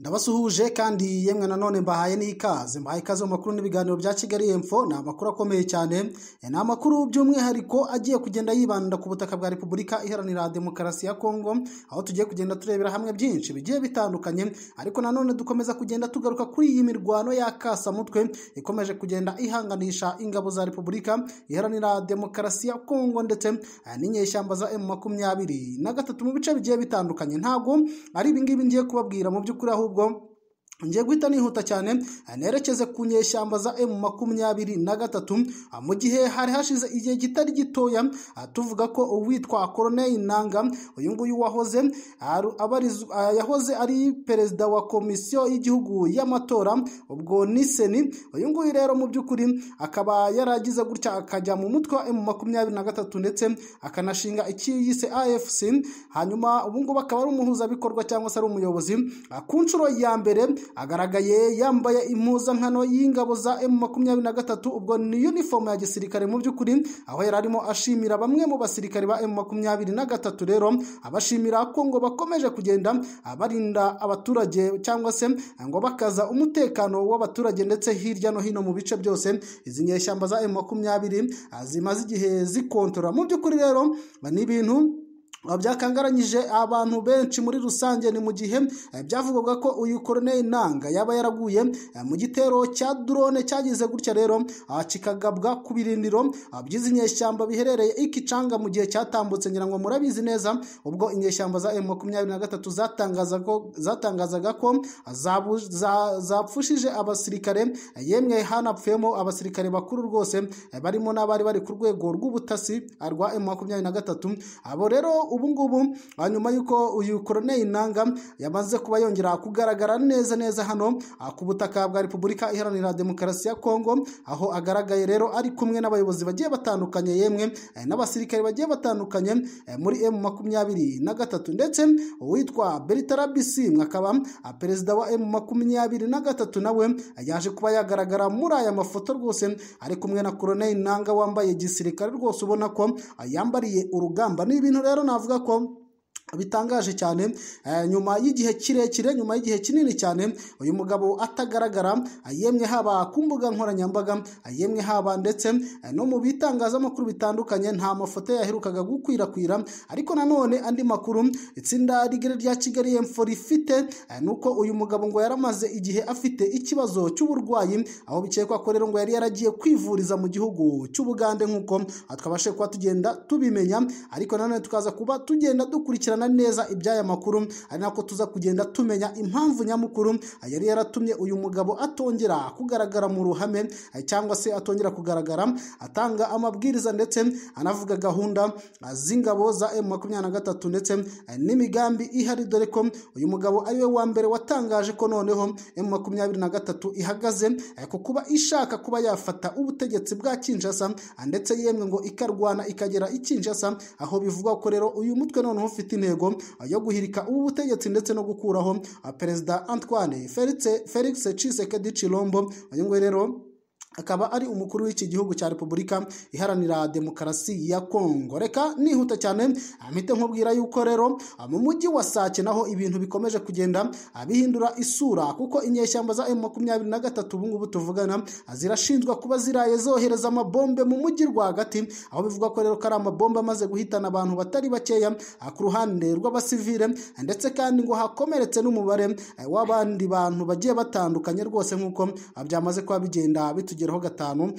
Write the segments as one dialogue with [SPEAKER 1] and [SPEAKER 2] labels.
[SPEAKER 1] ndabasuhuje kandi yemwe nanone mbahaye n'ikaze mbahaye ikaze mu makuru n'ibiganiro bya kigali emfo ni amakuru akomeye cyane e, ni amakuru by'umwihariko agiye kugenda yibanda ku butaka bwa repubulika iharanira demokarasi ya kongo aho tugiye kugenda turebera hamwe byinshi bigiye bitandukanye ariko nanone dukomeza kugenda tugaruka kuri iyi mirwano ya kasamutwe ikomeje kugenda ihanganisha ingabo za repubulika iharanira demokarasi ya kongo ndetse e, n'inyeshyamba za emu makumyabiri na gatatu mu bice bigiye bitandukanye ntabwo ari ibingibi ngiye kubabwira mu by'ukuri aho گم ngiye guhita nihuta cyane nerekeze ku nyeshyamba za emu makumyabiri na gatatu ah, mu gihe hari hashize igihe kitari gitoya ah, tuvuga ko uwitwa koroneri nanga uyu nguyu wahoze ah, yahoze ari perezida wa komisiyo y'igihugu y'amatora ubwo ni seni uyu nguyu rero mu by'ukuri akaba yaragize gutya akajya mu mutwe wa emu makumyabiri na gatatu ndetse akanashinga iki yise afc hanyuma ubu ngubu akaba ari umuhuzabikorwa cyangwa se ari umuyobozi ku nshuro ya mbere agaragaye yambaye impuzankano y'ingabo za m gatatu ubwo ni uniforme ya gisirikare mu by'ukuri aho yari arimo ashimira bamwe mu basirikare ba na gatatu rero abashimira ko ngo bakomeje kugenda barinda abaturage cyangwa se ngo bakaza umutekano w'abaturage ndetse hirya no hino mu bice byose izi nyeshyamba za M makumyabiri ah, zimaze igihe zikontorora mu by'ukuri rero ni ibintu byakangaranyije abantu benshi muri rusange ni mu gihe eh, byavugwaga ko uyu Corneille Nangaa yaba yaraguye eh, mu gitero cya drone cyagize gutya rero ah, kikagabwa ku birindiro ah, by'izi inyeshyamba biherereye ikicanga mu gihe cyatambutse ngira ngo murabizi neza ubwo inyeshyamba za M23 zatangazaga ko ah, zatangazaga ko zapfushije abasirikare eh, yemwe hanapfemo abasirikare bakuru rwose barimo n'abari bari ku rwego rw'ubutasi rwa na gatatu abo rero ubu ngubu nyuma y'uko uyu koroneri nanga yamaze kuba yongera kugaragara neza neza hano ah, ku butaka bwa repubulika iharanira demokarasi ya kongo aho agaragaye rero ari kumwe n'abayobozi bagiye batandukanye yemwe eh, n'abasirikare bagiye batandukanye eh, muri emu makumyabiri na gatatu ndetse uwitwa bisi mwakaba ah, perezida wa emu makumyabiri na gatatu nawe eh, yaje kuba yagaragara muri aya mafoto rwose ari kumwe na koroneri nanga wambaye gisirikare rwose ubona ko ah, yambariye urugamba ni ibintu rero na حفظكم bitangaje cyane eh, nyuma y'igihe kirekire nyuma y'igihe kinini cyane uyu mugabo atagaragara eh, yemwe haba ku mbuga nkoranyambaga eh, yemwe haba ndetse no mu bitangazamakuru bitandukanye nta mafoto yaherukaga gukwirakwira ariko nanone andi makuru itsinda rigari rya kigali y'epfo rifite nuko uyu mugabo ngo yaramaze igihe afite ikibazo cy'uburwayi aho bikekwa ko rero ngo yari yaragiye kwivuriza mu gihugu cy'ubugande nk'uko ah, twabashe kuba tugenda tubimenya ariko nanone tukaza kuba tugenda dukurikirana gukurikirana neza iby'aya makuru ari nako tuza kugenda tumenya impamvu nyamukuru yari yaratumye uyu mugabo atongera kugaragara mu ruhame cyangwa se atongera kugaragara atanga amabwiriza ndetse anavuga gahunda ah, z'ingabo za emu makumyabiri na gatatu ndetse n'imigambi ihari dore ko uyu mugabo ari we wa mbere watangaje ko noneho emu makumyabiri na gatatu ihagaze ku kuba ishaka kuba yafata ubutegetsi bwa Kinshasa ah, ndetse yemwe ngo ikarwana ikagera i aho bivugwa ko rero uyu mutwe noneho ufite intego yo guhirika ubu butegetsi ndetse no gukuraho ah, perezida antoine felix cisekedi cirombo uyu nguyu rero akaba ari umukuru w'iki gihugu cya repubulika iharanira demokarasi ya kongo reka nihuta cyane mpite nkubwira yuko rero ah, mu mujyi wa sake naho ibintu bikomeje kugenda ah, bihindura isura kuko inyeshyamba za makumyabiri na gatatu ubungubu tuvugana ah, zirashinjwa kuba ziraye zohereza amabombe mu mujyi rwagati aho bivugwa ko rero ko ari amabombe amaze guhitana abantu batari bakeya ku ruhande rw'abasivile ndetse kandi ngo hakomeretse n'umubare w'abandi bantu bagiye batandukanye rwose nk'uko byamaze kuba bigenda bitugira kugeraho gatanu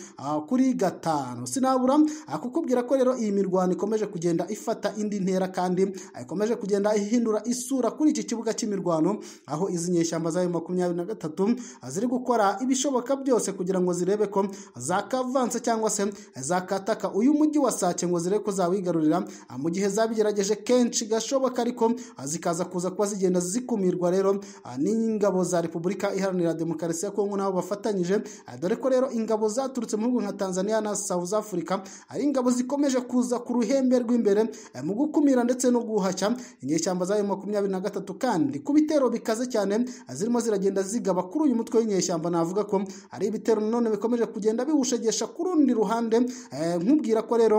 [SPEAKER 1] kuri gatanu sinabura kukubwira ko rero iyi mirwano ikomeje kugenda ifata indi ntera kandi ikomeje kugenda ihindura isura kuri iki kibuga cy'imirwano aho izi nyeshyamba zayo makumyabiri na gatatu ziri gukora ibishoboka byose kugira ngo zirebe ko zakavanse cyangwa se zakataka uyu mujyi wasake ngo zirebe ko zawigarurira mu gihe zabigerageje kenshi gashoboka ariko zikaza kuza kuba zigenda zikumirwa rero n'ingabo za repubulika iharanira demokarasi ya kongo nabo bafatanyije dore ko rero ingabo zaturutse mu bihugu nka tanzania na south africa ari ingabo zikomeje kuza ku ruhembe rw'imbere eh, mu gukumira ndetse no guhashya inyeshyamba zayo makumyabiri na gatatu kandi ku bitero bikaze cyane eh, zirimo ziragenda zigaba kuri uyu mutwe w'inyeshyamba navuga ko ari ibitero nanone bikomeje kugenda biwushegesha ku rundi ruhande eh, nkubwira ko rero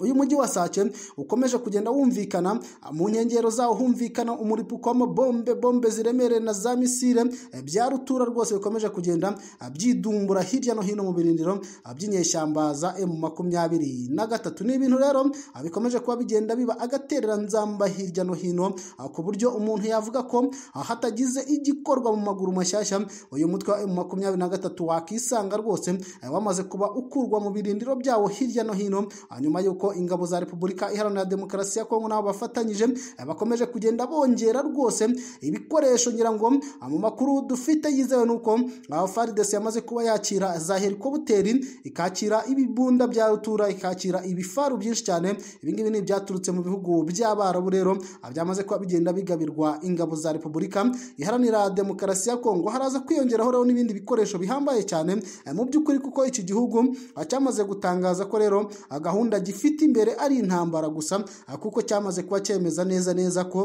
[SPEAKER 1] uyu mujyi wa Sace ukomeje kugenda wumvikana mu nkengero zawo humvikana umuripuko w'amabombe bombe ziremereye na za misile bya rutura rwose bikomeje kugenda byidumbura hirya no hino mu birindiro by'inyeshyamba za emu makumyabiri na gatatu ni ibintu rero bikomeje kuba bigenda biba agaterera nzamba hirya no hino ku buryo umuntu yavuga ko hatagize igikorwa mu maguru mashyashya uyu mutwe wa emu makumyabiri na gatatu wakisanga rwose wamaze kuba ukurwa mu birindiro byawo hirya no hino nyuma y'uko ko ingabo za repubulika iharanira demokarasi ya kongo nabo bafatanyije eh, bakomeje kugenda bongera rwose ibikoresho ngira ngo eh, mu makuru dufite yizewe nuko eh, faridesi yamaze kuba yakira za helikoputeri ikakira ibibunda bya rutura ikakira ibifaru byinshi cyane ibingibi ni ibyaturutse mu bihugu by'abarabu rero byamaze kuba bigenda bigabirwa ingabo za repubulika iharanira demokarasi ya kongo haraza kwiyongeraho rero n'ibindi bikoresho bihambaye cyane mu by'ukuri kuko iki gihugu cyamaze gutangaza ko rero gahunda gifite gifite imbere ari intambara gusa kuko cyamaze kuba cyemeza neza neza ko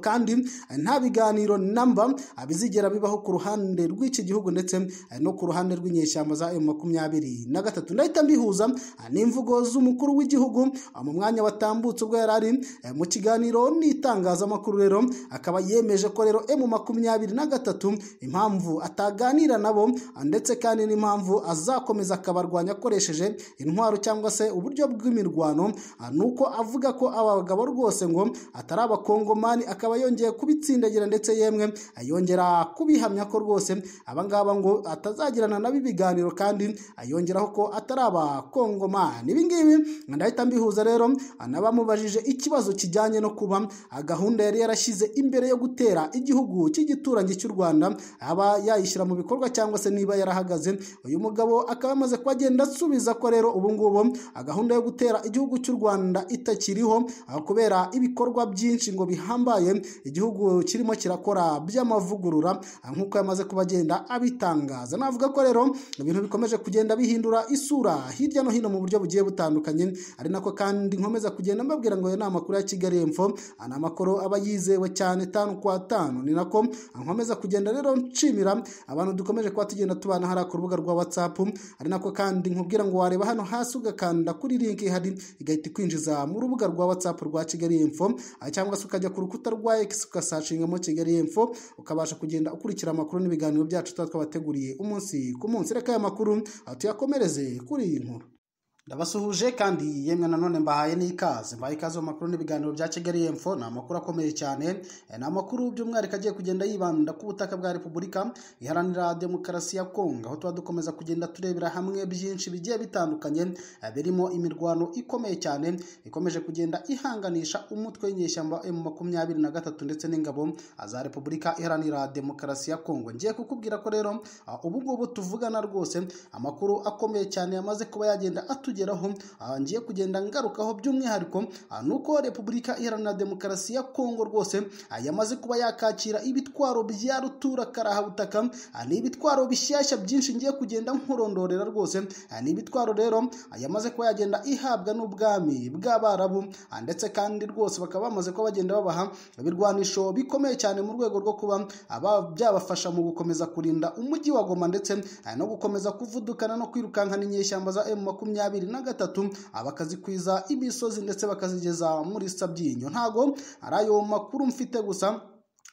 [SPEAKER 1] kandi nta biganiro namba bizigera bibaho ku ruhande rw'iki gihugu ndetse no ku ruhande rw'inyeshyamba za emu makumyabiri na gatatu ndahita mbihuza n'imvugo z'umukuru w'igihugu mu mwanya watambutse ubwo yari ari mu kiganiro n'itangazamakuru rero akaba yemeje ko rero emu makumyabiri na gatatu impamvu ataganira nabo ndetse kandi n'impamvu azakomeza akabarwanya akoresheje intwaro cyangwa se uburyo bw'imirwano ni uko avuga ko aba bagabo rwose ngo atari abakongomani akaba yongeye kubitsindagira ndetse yemwe ayongera kubihamya ko rwose abangaba ngo atazagirana nabo ibiganiro kandi ayongeraho ko atari abakongomani ibingibi ndahita mbihuza rero anabamubajije ikibazo kijyanye no kuba gahunda yari yarashyize imbere yo gutera igihugu cy'igituranyi cy'u Rwanda aba yayishyira mu bikorwa cyangwa se niba yarahagaze uyu mugabo akaba amaze kugenda asubiza ko rero ubu ngubu gahunda yo gutera igihugu cy'u Rwanda itakiriho kubera ibikorwa byinshi ngo bihambaye arwaye igihugu kirimo kirakora by'amavugurura nk'uko yamaze kuba agenda abitangaza navuga ko rero ibintu bikomeje kugenda bihindura isura hirya no hino mu buryo bugiye butandukanye ari nako kandi nkomeza kugenda mbabwira ngo ayo ni amakuru ya kigali info ni amakuru aba yizewe cyane tanu kwa tanu ni nako nkomeza kugenda rero nshimira abantu dukomeje kuba tugenda tubana hariya ku rubuga rwa whatsapp ari nako kandi nkubwira ngo wareba hano hasi ugakanda kuri link ihari igahita ikwinjiza mu rubuga rwa whatsapp rwa kigali info cyangwa se ukajya ku rukuta rwa X ugasashingamo Kigali info ukabasha kugenda ukurikira amakuru n'ibiganiro byacu tuba twabateguriye umunsi ku munsi reka aya makuru tuyakomereze kuri iyi nkuru ndabasuhuje kandi yemwe nanone mbahaye n'ikaze mbahaye ikaze mu makuru n'ibiganiro bya kigali emfo ni amakuru akomeye cyane eh, ni amakuru by'umwihariko agiye kugenda yibanda ku butaka bwa repubulika iharanira demokarasi ya kongo aho tuba dukomeza kugenda turebera hamwe byinshi bigiye bitandukanye eh, birimo imirwano ikomeye cyane ikomeje kugenda ihanganisha umutwe w'inyeshyamba emu makumyabiri na gatatu ndetse n'ingabo za repubulika iharanira demokarasi ya kongo ngiye kukubwira ko rero ah, ubu ngubu tuvugana rwose amakuru akomeye cyane yamaze kuba yagenda atuye tugeraho ngiye kugenda ngarukaho by'umwihariko ni uko repubulika iharanira demokarasi ya kongo rwose yamaze kuba yakakira ibitwaro bya rutura karahabutaka ni ibitwaro bishyashya byinshi ngiye kugenda nkurondorera rwose ni ibitwaro rero yamaze kuba yagenda ihabwa n'ubwami bw'abarabu ndetse kandi rwose bakaba bamaze kuba bagenda babaha ibirwanisho bikomeye cyane mu rwego rwo kuba byabafasha mu gukomeza kurinda umujyi wa goma ndetse no gukomeza kuvudukana no kwirukankana inyeshyamba za emu makumyabiri kabiri na gatatu bakazikwiza imisozi ndetse bakazigeza muri sabyinyo ntago ari ayo makuru mfite gusa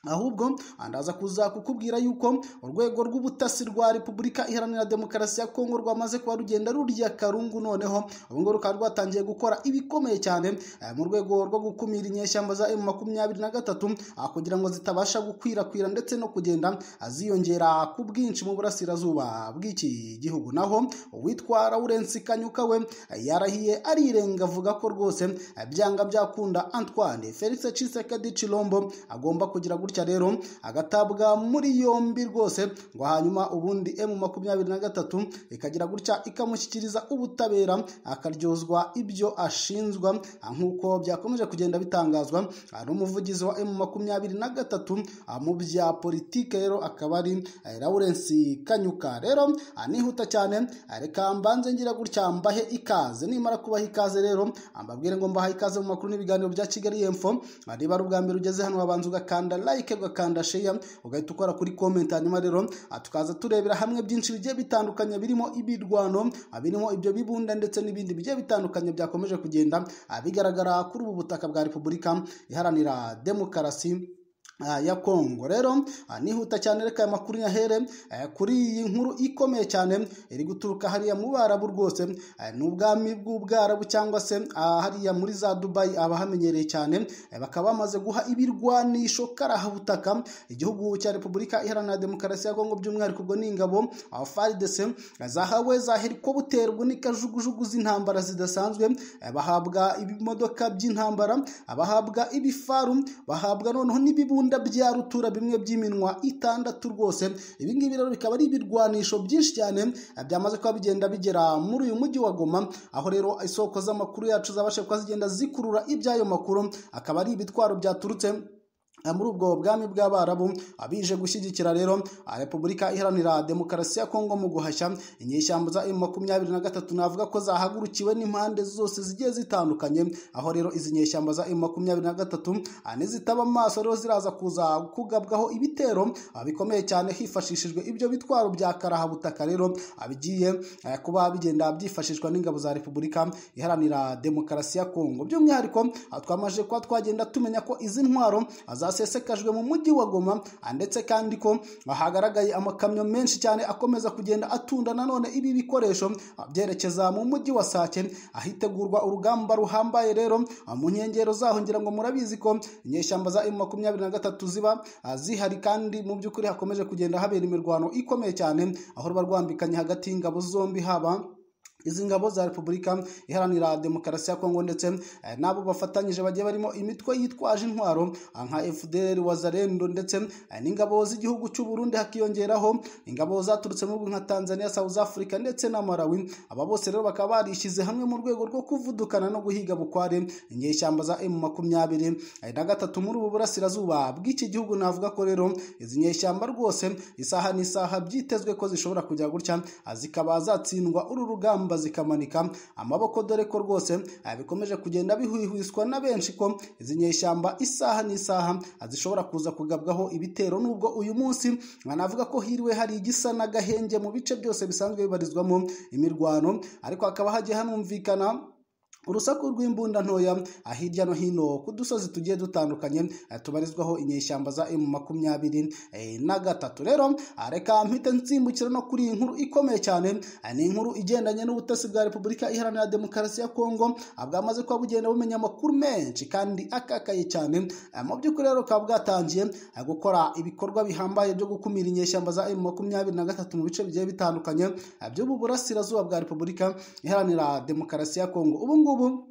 [SPEAKER 1] ahubwo andaza kuza kukubwira yuko urwego rw'ubutasi rwa repubulika iharanira demokarasi ya kongo rwamaze kuba rugenda rurya karungu noneho ubungubu rukaba rwatangiye gukora ibikomeye cyane eh, mu rwego rwo gukumira inyeshyamba za emu makumyabiri na gatatu ah, kugira ngo zitabasha gukwirakwira ndetse no kugenda ziyongera ku bwinshi mu burasirazuba bw'iki gihugu naho uwitwa lawurence kanyuka we eh, yarahiye arirenga avuga ko rwose eh, byanga byakunda antoine felix cisekedi cirombo agomba kugira gutya rero agatabwa muri yombi rwose ngo hanyuma ubundi emu makumyabiri na gatatu ikagira gutya ikamushyikiriza ubutabera akaryozwa ibyo ashinzwa ah, nk'uko byakomeje kugenda bitangazwa n'umuvugizi wa emu makumyabiri na gatatu ah, mu bya politike rero akaba ari eh, lawurence kanyuka rero anihuta ah, cyane reka mbanze ngira gutya mbahe ikaze nimara kubaha ikaze rero mbabwire ngo mbaha ikaze mu makuru n'ibiganiro bya kigali yemfo niba ari ubwa mbere ugeze hano wabanza ugakanda like like ugakanda share ugahita ukora kuri comment hanyuma rero ah, tukaza turebera hamwe byinshi bigiye bitandukanye birimo ibirwano ah, birimo ibyo bibunda ndetse n'ibindi bigiye bitandukanye byakomeje kugenda ah, bigaragara kuri ubu butaka bwa repubulika iharanira demokarasi Ah, ya Kongo rero ah, nihuta cyane reka aya makuru nyahere eh, kuri iyi nkuru ikomeye cyane iri guturuka hariya mu Barabu rwose eh, ni ubwami bw'ubwarabu cyangwa se ah, hariya muri za Dubai abahamenyereye cyane eh, bakaba bamaze guha ibirwanisho karahabutaka igihugu cya Repubulika Iharanira Demokarasi ya Kongo by'umwihariko ubwo ingabo FARDC zahawe za helikopterwa n'ikajugujugu z'intambara zidasanzwe bahabwa ibimodoka by'intambara bahabwa ibifaru bahabwa noneho n’ibibundi bya rutura bimwe by'iminwa itandatu rwose ibi ngibi rero bikaba ari ibirwanisho byinshi cyane eh, byamaze kuba bigenda bigera muri uyu mujyi wa Goma aho rero isoko z'amakuru yacu zabashe kuba zigenda zikurura iby'ayo makuru akaba ari ibitwaro byaturutse Eh, muri ubwo bwami bw'abarabu abije gushyigikira rero eh, repubulika iharanira demokarasi ya kongo mu guhashya inyeshyamba za makumyabiri na gatatu navuga ko zahagurukiwe n'impande zose zigiye zitandukanye aho rero izi nyeshyamba za makumyabiri na gatatu eh, nizitaba amaso rero ziraza kuza kugabwaho ibitero bikomeye cyane hifashishijwe ibyo bitwaro bya karahabutaka rero bigiye kuba bigenda byifashishwa n'ingabo za repubulika iharanira demokarasi ya kongo by'umwihariko twamaze kuba twagenda tumenya ko izi ntwaro za zasesekajwe mu mujyi wa goma ndetse kandi ko hagaragaye amakamyo menshi cyane akomeza kugenda atunda nanone ibi bikoresho byerekeza mu mujyi wa sake ahitegurwa urugamba ruhambaye rero mu nkengero zaho ngira ngo murabizi ko inyeshyamba za emu makumyabiri na gatatu ziba zihari kandi mu by'ukuri hakomeje kugenda habera imirwano ikomeye cyane aho ruba rwambikanye hagati y'ingabo zombi haba izi ngabo za repubulika iharanira demokarasi ya kongo ndetse eh, n'abo bafatanyije bagiye barimo imitwe yitwaje intwaro ah, nka fdr wazarendo ndetse eh, n'ingabo z'igihugu cy'u burundi hakiyongeraho ingabo zaturutse mu bihugu nka tanzania south africa ndetse na malawi aba bose rero bakaba barishyize hamwe mu rwego rwo kuvudukana no guhiga bukware inyeshyamba za m makumyabiri eh, na gatatu muri ubu burasirazuba bw'iki gihugu navuga ko rero izi nyeshyamba rwose isaha n'isaha byitezwe ko zishobora kujya gutya ah, zikaba zatsindwa uru rugamba ingamba zikamanika amaboko dore ko rwose bikomeje kugenda bihwihwiswa na benshi ko izi nyeshyamba isaha n'isaha zishobora kuza kugabwaho ibitero nubwo uyu munsi banavuga ko hiriwe hari igisa n'agahenge mu bice byose bisanzwe bibarizwamo imirwano ariko hakaba hagiye hanumvikana urusaku rw'imbunda ntoya hirya no hino ku dusozi tugiye dutandukanye eh, tubarizwaho inyeshyamba za emu makumyabiri eh, na gatatu rero ah, reka mpite nsimbukira no kuri iyi nkuru ikomeye cyane eh, ni inkuru igendanye n'ubutasi bwa repubulika iharanira demokarasi ya kongo ah, bwamaze kuba bugenda bumenya amakuru menshi kandi akakaye cyane mu by'ukuri rero bukaba bwatangiye gukora ibikorwa bihambaye byo gukumira inyeshyamba za emu makumyabiri na gatatu mu bice bigiye bitandukanye by'ubu burasirazuba bwa repubulika iharanira demokarasi ya kongo ubu ngubu Hubub'un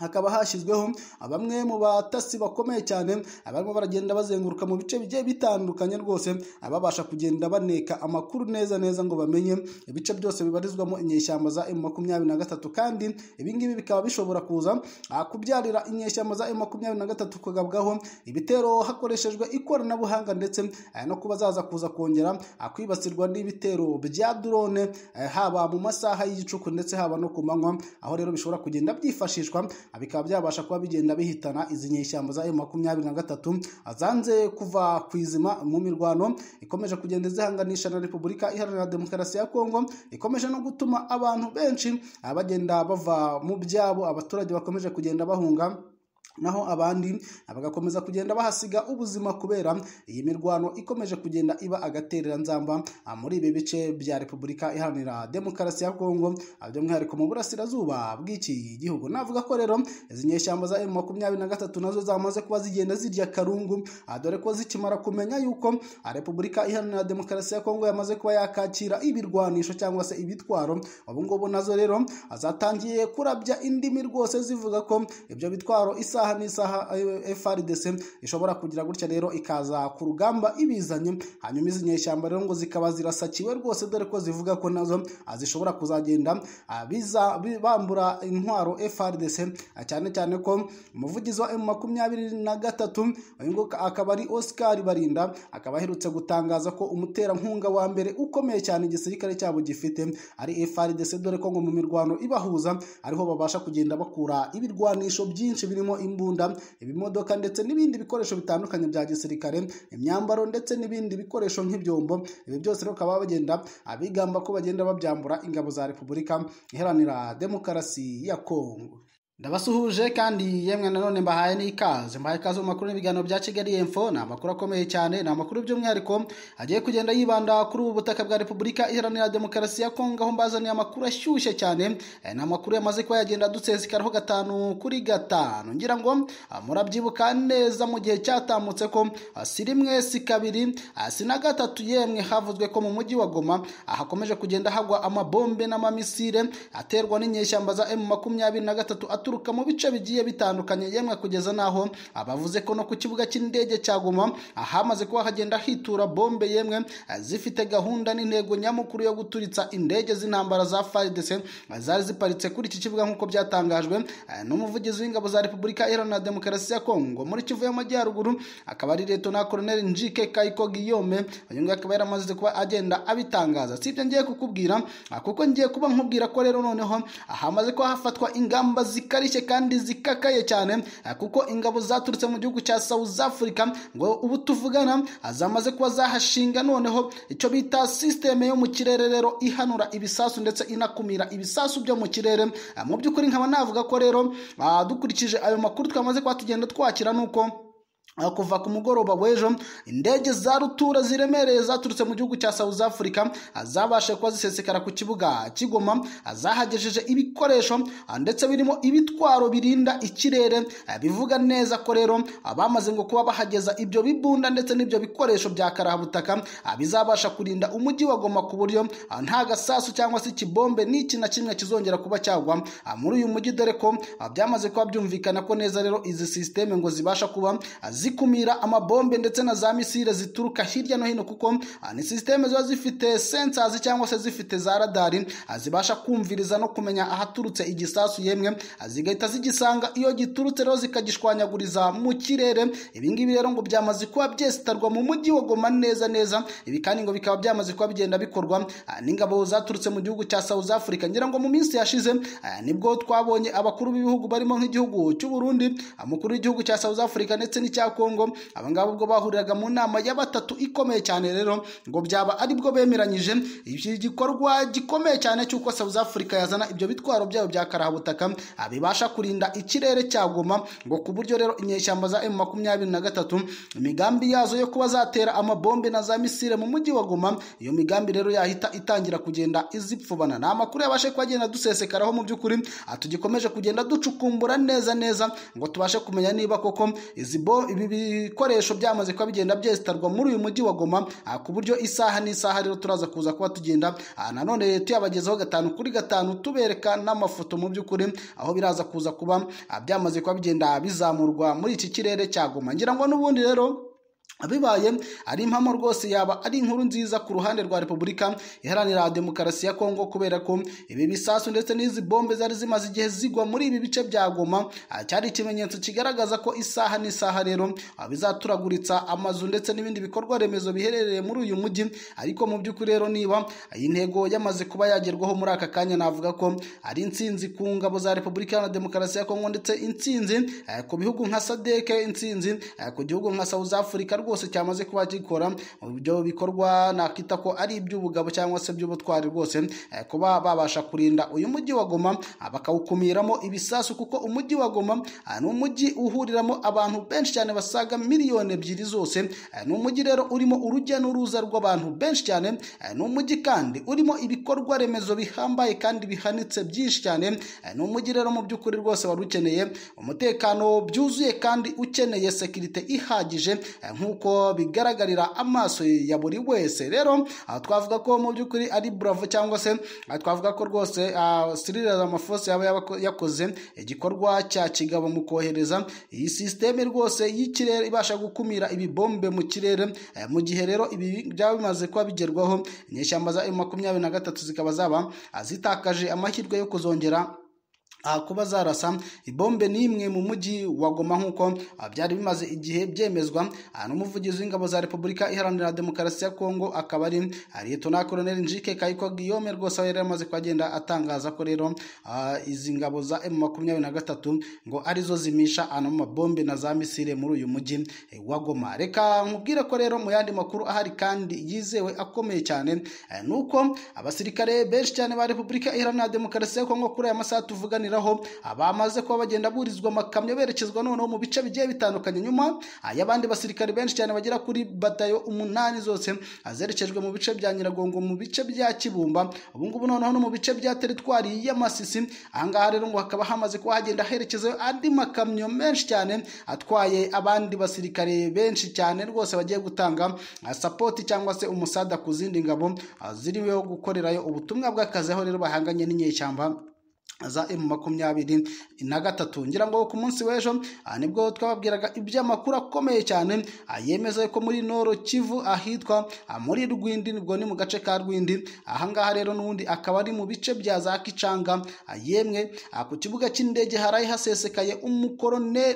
[SPEAKER 1] hakaba hashyizweho ah, bamwe mu batasi bakomeye cyane abarimo baragenda bazenguruka mu bice bigiye bitandukanye rwose ah, babasha kugenda baneka amakuru neza neza ngo bamenye ibice byose bibarizwamo inyeshyamba za emu makumyabiri na gatatu kandi ibingibi bikaba bishobora kuza ah, kubyarira inyeshyamba za emu makumyabiri na gatatu kugabwaho ibitero hakoreshejwe ikoranabuhanga ndetse no kuba zaza kuza kongera kwibasirwa n'ibitero bya drone haba mu masaha y'igicuku ndetse haba no ku manywa aho rero bishobora kugenda byifashishwa bikaba byabasha kuba bigenda bihitana izi nyeshyamba za makumyabiri na gatatu zanze kuva ku izima mu mirwano ikomeje kugenda izihanganisha na repubulika iharanira demokarasi ya kongo ikomeje no gutuma abantu benshi bagenda bava mu byabo abaturage bakomeje kugenda bahunga naho abandi bagakomeza kugenda bahasiga ubuzima kubera iyi mirwano ikomeje kugenda iba agatereranzamba ah, muri ibi bice bya repubulika iharanira demokarasi ya kongo ah, by'umwihariko mu burasirazuba bw'iki gihugu navuga ko rero izi nyeshyamba za emu makumyabiri na gatatu nazo zamaze kuba zigenda zirya karungu ah, dore ko zikimara kumenya yuko repubulika iharanira demokarasi ya kongo yamaze kuba yakakira ibirwanisho cyangwa se ibitwaro ubu nazo rero zatangiye kurabya indimi rwose zivuga ko ibyo bitwaro isa isaha n'isaha frdc ishobora kugira gutya rero ikaza ku rugamba ibizanye hanyuma izi nyeshyamba rero ngo zikaba zirasakiwe rwose dore ko zivuga ko nazo zishobora kuzagenda bambura intwaro frdc cyane cyane ko umuvugizi wa emu makumyabiri na gatatu akaba ari oscar barinda akaba aherutse gutangaza ko umuterankunga wa mbere ukomeye cyane igisirikare cyabo gifite ari frdc dore ko ngo mu mirwano ibahuza ariho babasha kugenda bakura ibirwanisho byinshi birimo imbunda ibimodoka ndetse n'ibindi bikoresho bitandukanye bya gisirikare imyambaro ndetse n'ibindi bikoresho nk'ibyombo ibi byose rero bakaba bagenda abigamba ko bagenda babyambura ingabo za repubulika iharanira demokarasi ya kongo ndabasuhuje kandi yemwe nanone mbahaye n'ikaze mbahaye ikaze mu makuru n'ibiganiro bya kigali info ni amakuru akomeye cyane ni amakuru by'umwihariko agiye kugenda yibanda kuri ubu butaka bwa repubulika iharanira demokarasi ya kongo aho mbazaniye amakuru ashyushye cyane eh, ni amakuru yamaze kuba yagenda adusesekaraho gatanu kuri gatanu ngira ngo ah, murabyibuka neza mu gihe cyatambutse ko ah, si rimwe si kabiri ah, si na gatatu yemwe havuzwe ko mu mujyi wa goma hakomeje kugenda hagwa amabombe n'amamisire aterwa n'inyeshyamba za emu makumyabiri na gatatu baturuka mu bice bigiye bitandukanye yemwe kugeza n'aho abavuze ko no ku kibuga cy'indege cya Goma ahamaze kuba hagenda hitura bombe yemwe zifite gahunda n'intego nyamukuru yo guturitsa indege z'intambara za FARDC zari ziparitse kuri iki kibuga nk'uko byatangajwe n'umuvugizi w'ingabo za Repubulika Iharanira Demokarasi ya Kongo muri Kivu y'Amajyaruguru akaba ari Leta na Colonel Njike Kaiko Guillaume uyu nguyu akaba yaramaze kuba agenda abitangaza si ibyo ngiye kukubwira kuko ngiye kuba nkubwira ko rero noneho ahamaze kuba hafatwa ingamba zikari zikarishye kandi zikakaye cyane eh, kuko ingabo zaturutse mu gihugu cya South Africa ngo ubu tuvugana eh, zamaze kuba zahashinga noneho icyo bita sisiteme yo mu kirere rero ihanura ibisasu ndetse inakumira ibisasu byo mu kirere eh, mu by'ukuri nkaba navuga ko rero dukurikije ayo makuru twamaze kuba tugenda twakira nuko kuva ku mugoroba w'ejo indege za rutura ziremereye zaturutse mu gihugu cya South Africa zabashe kuba zisesekara ku kibuga kigoma zahagejeje ibikoresho ah, ndetse birimo ibitwaro birinda ikirere ah, bivuga neza ko rero bamaze ngo kuba bahageza ibyo bibunda ndetse n'ibyo bikoresho bya karahabutaka ah, bizabasha kurinda umujyi wa Goma ku buryo nta gasasu cyangwa se ikibombe n'iki na kimwe kizongera kuba cyagwa muri uyu mujyi dore ko byamaze kuba byumvikana ko neza rero izi sisiteme ngo zibasha kuba zi zikumira amabombe ndetse na za misile zituruka hirya no hino kuko ah, ni sisiteme ziba zifite sensazi cyangwa se zifite za radari ah, zibasha kumviriza no kumenya ahaturutse igisasu yemwe ah, zigahita zigisanga iyo giturutse rero zikagishwanyaguriza mu kirere ibingibi rero ngo byamaze kuba byesitarwa mu mujyi wa goma neza neza ibi kandi ngo bikaba byamaze kuba bigenda bikorwa n'ingabo zaturutse mu gihugu cya south africa ngira ngo mu minsi yashize nibwo twabonye abakuru b'ibihugu barimo nk'igihugu cy'u burundi umukuru w'igihugu cya south africa ndetse n'icya Congo Kongo abangaba ubwo bahuriraga mu nama ya batatu ikomeye cyane rero ngo byaba aribwo bemeranyije iki gikorwa gikomeye cyane cy'uko South Africa yazana ibyo bitwaro byabo bya karahabutaka bibasha kurinda ikirere cya Goma ngo ku buryo rero inyeshyamba za na gatatu imigambi yazo yo kuba zatera amabombe na za misile mu mujyi wa Goma iyo migambi rero yahita itangira kugenda izipfubana ni amakuru yabashe agenda dusesekaraho mu by'ukuri tugikomeje kugenda ducukumbura neza neza ngo tubashe kumenya niba koko izi bo ibi bikoresho byamaze kuba bigenda byesitarwa muri uyu mujyi wa goma ku buryo isaha n'isaha rero turaza kuza kuba tugenda nanone tuyabagezeho gatanu kuri gatanu tubereka n'amafoto mu by'ukuri aho biraza kuza kuba byamaze kuba bigenda bizamurwa muri iki kirere cya goma ngira ngo n'ubundi rero bibaye ari impamo rwose yaba ari inkuru nziza ku ruhande rwa repubulika iharanira demokarasi ya kongo kubera ko ibi bisasu ndetse n'izi bombe zari zimaze igihe zigwa muri ibi bice bya goma ah, cyari ikimenyetso kigaragaza ko isaha n'isaha rero ah, bizaturaguritsa amazu ndetse n'ibindi bikorwa remezo biherereye muri uyu mujyi ariko mu by'ukuri rero niba ah, iyi ntego yamaze kuba yagerwaho muri aka kanya navuga ko ari insinzi ku ngabo za repubulika iharanira demokarasi ya kongo ndetse insinzi ku bihugu nka sadeke insinzi ku gihugu nka south africa rwose cyamaze kuba gikora ibyo bikorwa nakita ko ari iby'ubugabo cyangwa se by'ubutwari rwose eh, kuba babasha kurinda uyu mujyi wa goma ah, bakawukumiramo ibisasu kuko umujyi wa goma ah, ni umujyi uhuriramo abantu benshi cyane basaga miliyoni ebyiri zose eh, ni umujyi rero urimo urujya n'uruza rw'abantu benshi cyane eh, ni umujyi kandi urimo ibikorwa remezo bihambaye kandi bihanitse byinshi cyane ni umujyi rero mu by'ukuri rwose wari ukeneye umutekano byuzuye kandi ukeneye sekirite ihagije nk'uko nk'uko bigaragarira amaso ya buri wese rero twavuga ko mu by'ukuri ari buravo cyangwa se twavuga ko rwose sirira ramaphosa yaba yakoze igikorwa cya kigabo mu kohereza iyi sisiteme rwose y'ikirere ibasha gukumira ibibombe mu kirere eh, mu gihe rero ibi byaba bimaze kuba bigerwaho inyeshyamba za makumyabiri na gatatu zikaba zaba ah, zitakaje amahirwe yo kuzongera kuba zarasa ibombe n'imwe mu mujyi wa Goma nk'uko ah, byari bimaze igihe byemezwa ah, n'umuvugizi w'ingabo za repubulika iharanira demokarasi ya kongo akaba ari liyetona koloneli njike kayiko giyome rwose yari yamaze kuhagenda atangaza ko rero ah, izi ngabo za emu makumyabiri na gatatu ngo arizo zimisha ano mabombe na za misile muri uyu mujyi eh, wa Goma reka nkubwire ko rero mu yandi makuru ahari kandi yizewe akomeye cyane eh, nuko abasirikare benshi cyane ba repubulika iharanira demokarasi ya kongo kuri aya masaha tuvuganira baganiraho abamaze kuba bagenda burizwa amakamyo berekezwa noneho mu bice bigiye bitandukanye nyuma ay'abandi basirikare benshi cyane bagera kuri batayo umunani zose azerekejwe mu bice bya nyiragongo mu bice bya kibumba ubungubu noneho no mu bice bya teritwari y'amasisi ahangaha rero ngo hakaba hamaze kuba hagenda herekezayo andi makamyo menshi cyane atwaye abandi basirikare benshi cyane rwose bagiye gutanga sapoti cyangwa se umusada ku zindi ngabo ziriweho gukorerayo ubutumwa bw'akazi aho rero bahanganye n'inyeshyamba za emu makumyabiri na gatatu ngira ngo ku munsi w'ejo nibwo twababwiraga iby'amakuru akomeye cyane yemeza ko muri noro kivu ahitwa muri rwindi nibwo ni mu gace ka rwindi ahangaha rero n'ubundi akaba ari mu bice bya za kicanga yemwe ku kibuga cy'indege haraye hasesekaye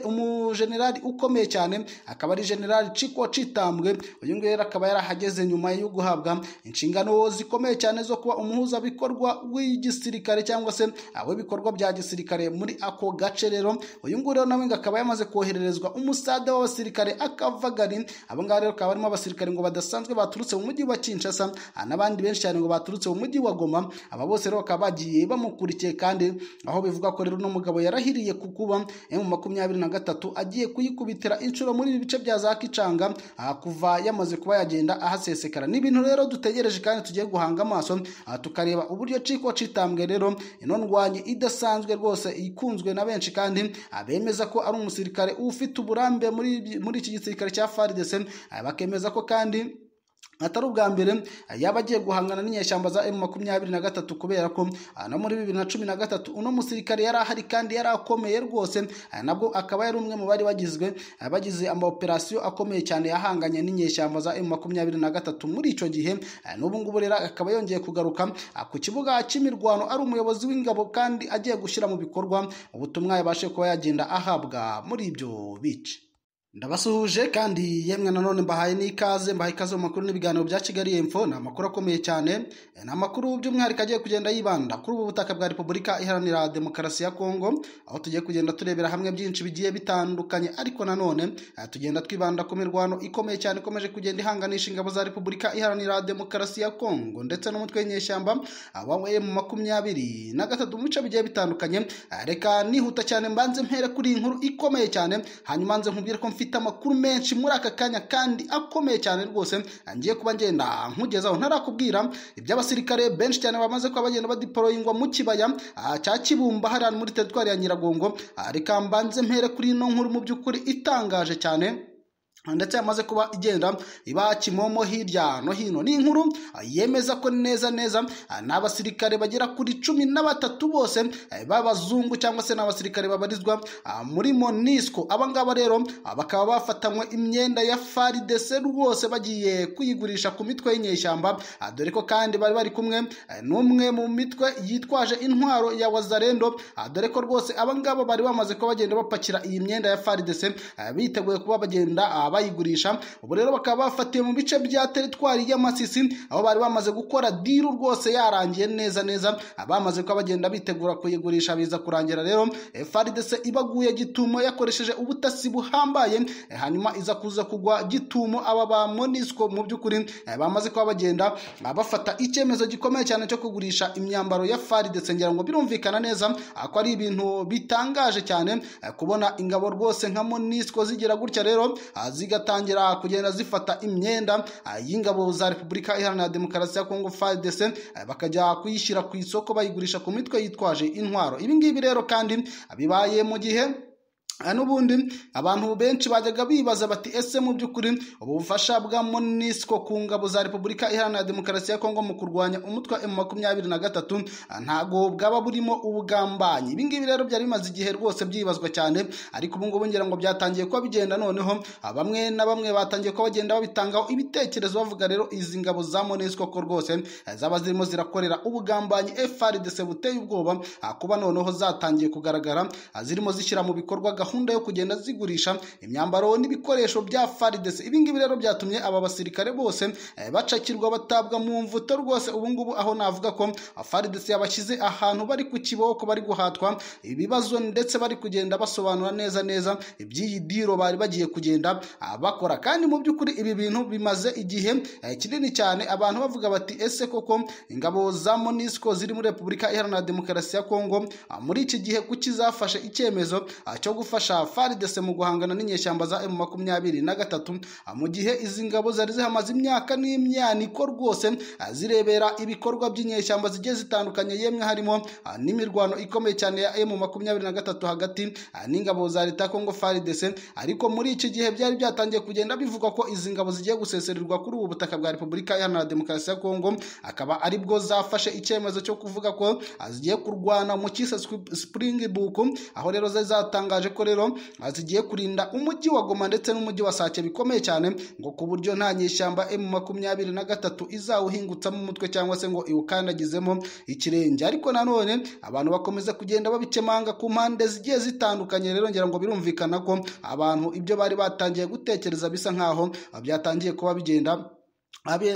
[SPEAKER 1] umujenerali ukomeye cyane akaba ari generali ciko citambwe uyu nguyu akaba yarahageze nyuma yo guhabwa inshingano zikomeye cyane zo kuba umuhuzabikorwa w'igisirikare cyangwa se w'ibikorwa bya gisirikare muri ako gace rero uyu nguyu rero nawe ngo akaba yamaze kohererezwa umusada w'abasirikare akavagari abo ngabo rero bakaba barimo abasirikare ngo badasanzwe baturutse mu mujyi wa Kinshasa n'abandi benshi cyane ngo baturutse mu mujyi wa Goma aba bose rero bakaba bagiye bamukurikiye kandi aho bivuga ko rero n'umugabo yarahiriye ku kuba mu makumyabiri na gatatu agiye kuyikubitira inshuro muri ibi bice bya za Kicanga kuva yamaze kuba yagenda ahasesekara ni ibintu rero dutegereje kandi tugiye guhanga amaso tukareba uburyo ciko citambwe rero ino ndwanyi idasanzwe rwose ikunzwe na benshi kandi abemeza ko ari umusirikare ufite uburambe muri iki gisirikare cya faridese bakemeza ko kandi atari ubwa mbere yaba agiye guhangana n'inyeshyamba za emu makumyabiri na gatatu kubera ko ah, no muri bibiri na cumi na gatatu uno musirikare yari ahari kandi yari akomeye rwose ah, nabwo akaba yari umwe mu bari bagizwe ah, bagize amaoperasiyo akomeye cyane yahanganye n'inyeshyamba za emu makumyabiri na gatatu muri icyo gihe n'ubu ngubu rero akaba yongeye kugaruka ku kibuga cy'imirwano ari umuyobozi w'ingabo kandi agiye gushyira mu bikorwa ubutumwa yabashe kuba yagenda ahabwa muri ibyo bice ndabasuhuje kandi yemwe nanone mbahaye n'ikaze mbahaye ikaze mu makuru n'ibiganiro bya kigali emfo ni amakuru akomeye cyane ni amakuru by'umwihariko agiye kugenda yibanda kuri ubu butaka bwa repubulika iharanira demokarasi ya kongo aho tugiye kugenda turebera hamwe byinshi bigiye bitandukanye ariko nanone eh, tugenda twibanda ku mirwano ikomeye cyane ikomeje kugenda ihanganisha ingabo za repubulika iharanira demokarasi ya kongo ndetse n'umutwe w'inyeshyamba eh, wabaye mu makumyabiri na gatatu mu bice bigiye bitandukanye eh, reka nihuta cyane mbanze mpere kuri iyi nkuru ikomeye cyane hanyuma nze nkubwire ko mfite mfite amakuru menshi muri aka kanya kandi akomeye cyane rwose ngiye kuba ngenda aho ntarakubwira iby'abasirikare benshi cyane bamaze kuba bagenda badiporoyingwa mu kibaya ah, cya kibumba hariya muri teritwari ya nyiragongo ah, reka mbanze mpere kuri ino nkuru mu by'ukuri itangaje cyane ndetse yamaze kuba igenda iba kimomo hirya no hino ni inkuru yemeza ko neza neza n'abasirikare bagera kuri cumi na batatu bose b'abazungu cyangwa se n'abasirikare babarizwa muri monisco abangaba rero bakaba bafatanywe imyenda ya faridese rwose bagiye kuyigurisha ku mitwe y'inyeshyamba dore ko kandi bari bari kumwe n'umwe mu mitwe yitwaje intwaro ya wazarendo dore ko rwose abangaba bari bamaze kuba bagenda bapakira iyi myenda ya faridese biteguye kuba bagenda bayigurisha ubu rero bakaba bafatiye mu bice bya teritwari y'amasisi aho bari bamaze gukora diru rwose yarangiye neza neza bamaze kuba bagenda bitegura kuyigurisha biza kurangira rero FARDC ibaguye gitumo yakoresheje ubutasi buhambaye eh, hanyuma iza kuza kugwa gitumo aba ba Monisco mu by'ukuri eh, bamaze kuba bagenda ah, bafata icyemezo gikomeye cyane cyo kugurisha imyambaro ya FARDC ngira ngo birumvikana neza ah, ko ari ibintu bitangaje cyane eh, kubona ingabo rwose nka Monisco zigira gutya rero azi ah, zigatangira kugenda zifata imyenda y'ingabo za repubulika iharanira demokarasi ya kongo fadese bakajya kuyishyira ku isoko bayigurisha ku mitwe yitwaje intwaro ibi rero kandi bibaye mu gihe n'ubundi abantu benshi bajyaga bibaza bati ese mu by'ukuri ubu bufasha bwa monisiko ku ngabo za repubulika iharanira demokarasi ya kongo mu kurwanya umutwe wa makumyabiri na gatatu ntabwo bwaba burimo ubugambanyi ibi ngibi rero byari bimaze igihe rwose byibazwa cyane ariko ubu ngubu ngira ngo byatangiye kuba bigenda noneho bamwe na bamwe batangiye kuba bagenda babitangaho ibitekerezo bavuga rero izi ngabo za monisiko ko rwose eh, zaba zirimo zirakorera ubugambanyi se buteye ubwoba kuba noneho zatangiye kugaragara zirimo zishyira mu bikorwa gahunda yo kugenda zigurisha imyambaro n'ibikoresho bya faridese ibi rero byatumye aba basirikare bose eh, bacakirwa batabwa mu mvuto rwose ubungubu aho navuga ko faridese yabashyize ahantu bari ku kiboko bari guhatwa ibibazo ndetse bari kugenda basobanura neza neza iby'iyi diro bari bagiye kugenda eh, bakora kandi mu by'ukuri ibi bintu bimaze igihe eh, kinini cyane abantu bavuga bati ese koko ingabo za monisco ziri muri repubulika iharanira demokarasi ya kongo muri iki gihe kuki zafashe icyemezo cyo gufata ifasha faridese mu guhangana n'inyeshyamba za emu makumyabiri na gatatu ah, mu gihe izi ngabo zari zihamaze imyaka n'imyaniko rwose ah, zirebera ibikorwa by'inyeshyamba zigiye zitandukanye yemwe harimo ah, n'imirwano ikomeye cyane ya emu makumyabiri na gatatu hagati n'ingabo za leta kongo faridese ariko muri iki gihe byari byatangiye kugenda bivugwa ko izi ngabo zigiye gusesererwa kuri ubu butaka bwa repubulika iharanira demokarasi ya kongo akaba aribwo zafashe icyemezo cyo kuvuga ko zigiye kurwana mu cyise sprinkbook aho rero zari zatangaje ko rero zigiye kurinda umujyi wa Goma ndetse n'umujyi wa Sake bikomeye cyane ngo ku buryo nta nyishyamba M makumyabiri na gatatu izawuhingutsamo umutwe cyangwa se ngo iwukandagizemo ikirenge ariko nanone abantu bakomeza kugenda babikemanga ku mpande zigiye zitandukanye rero ngira ngo birumvikana ko abantu ibyo bari batangiye gutekereza bisa nkaho byatangiye kuba bigenda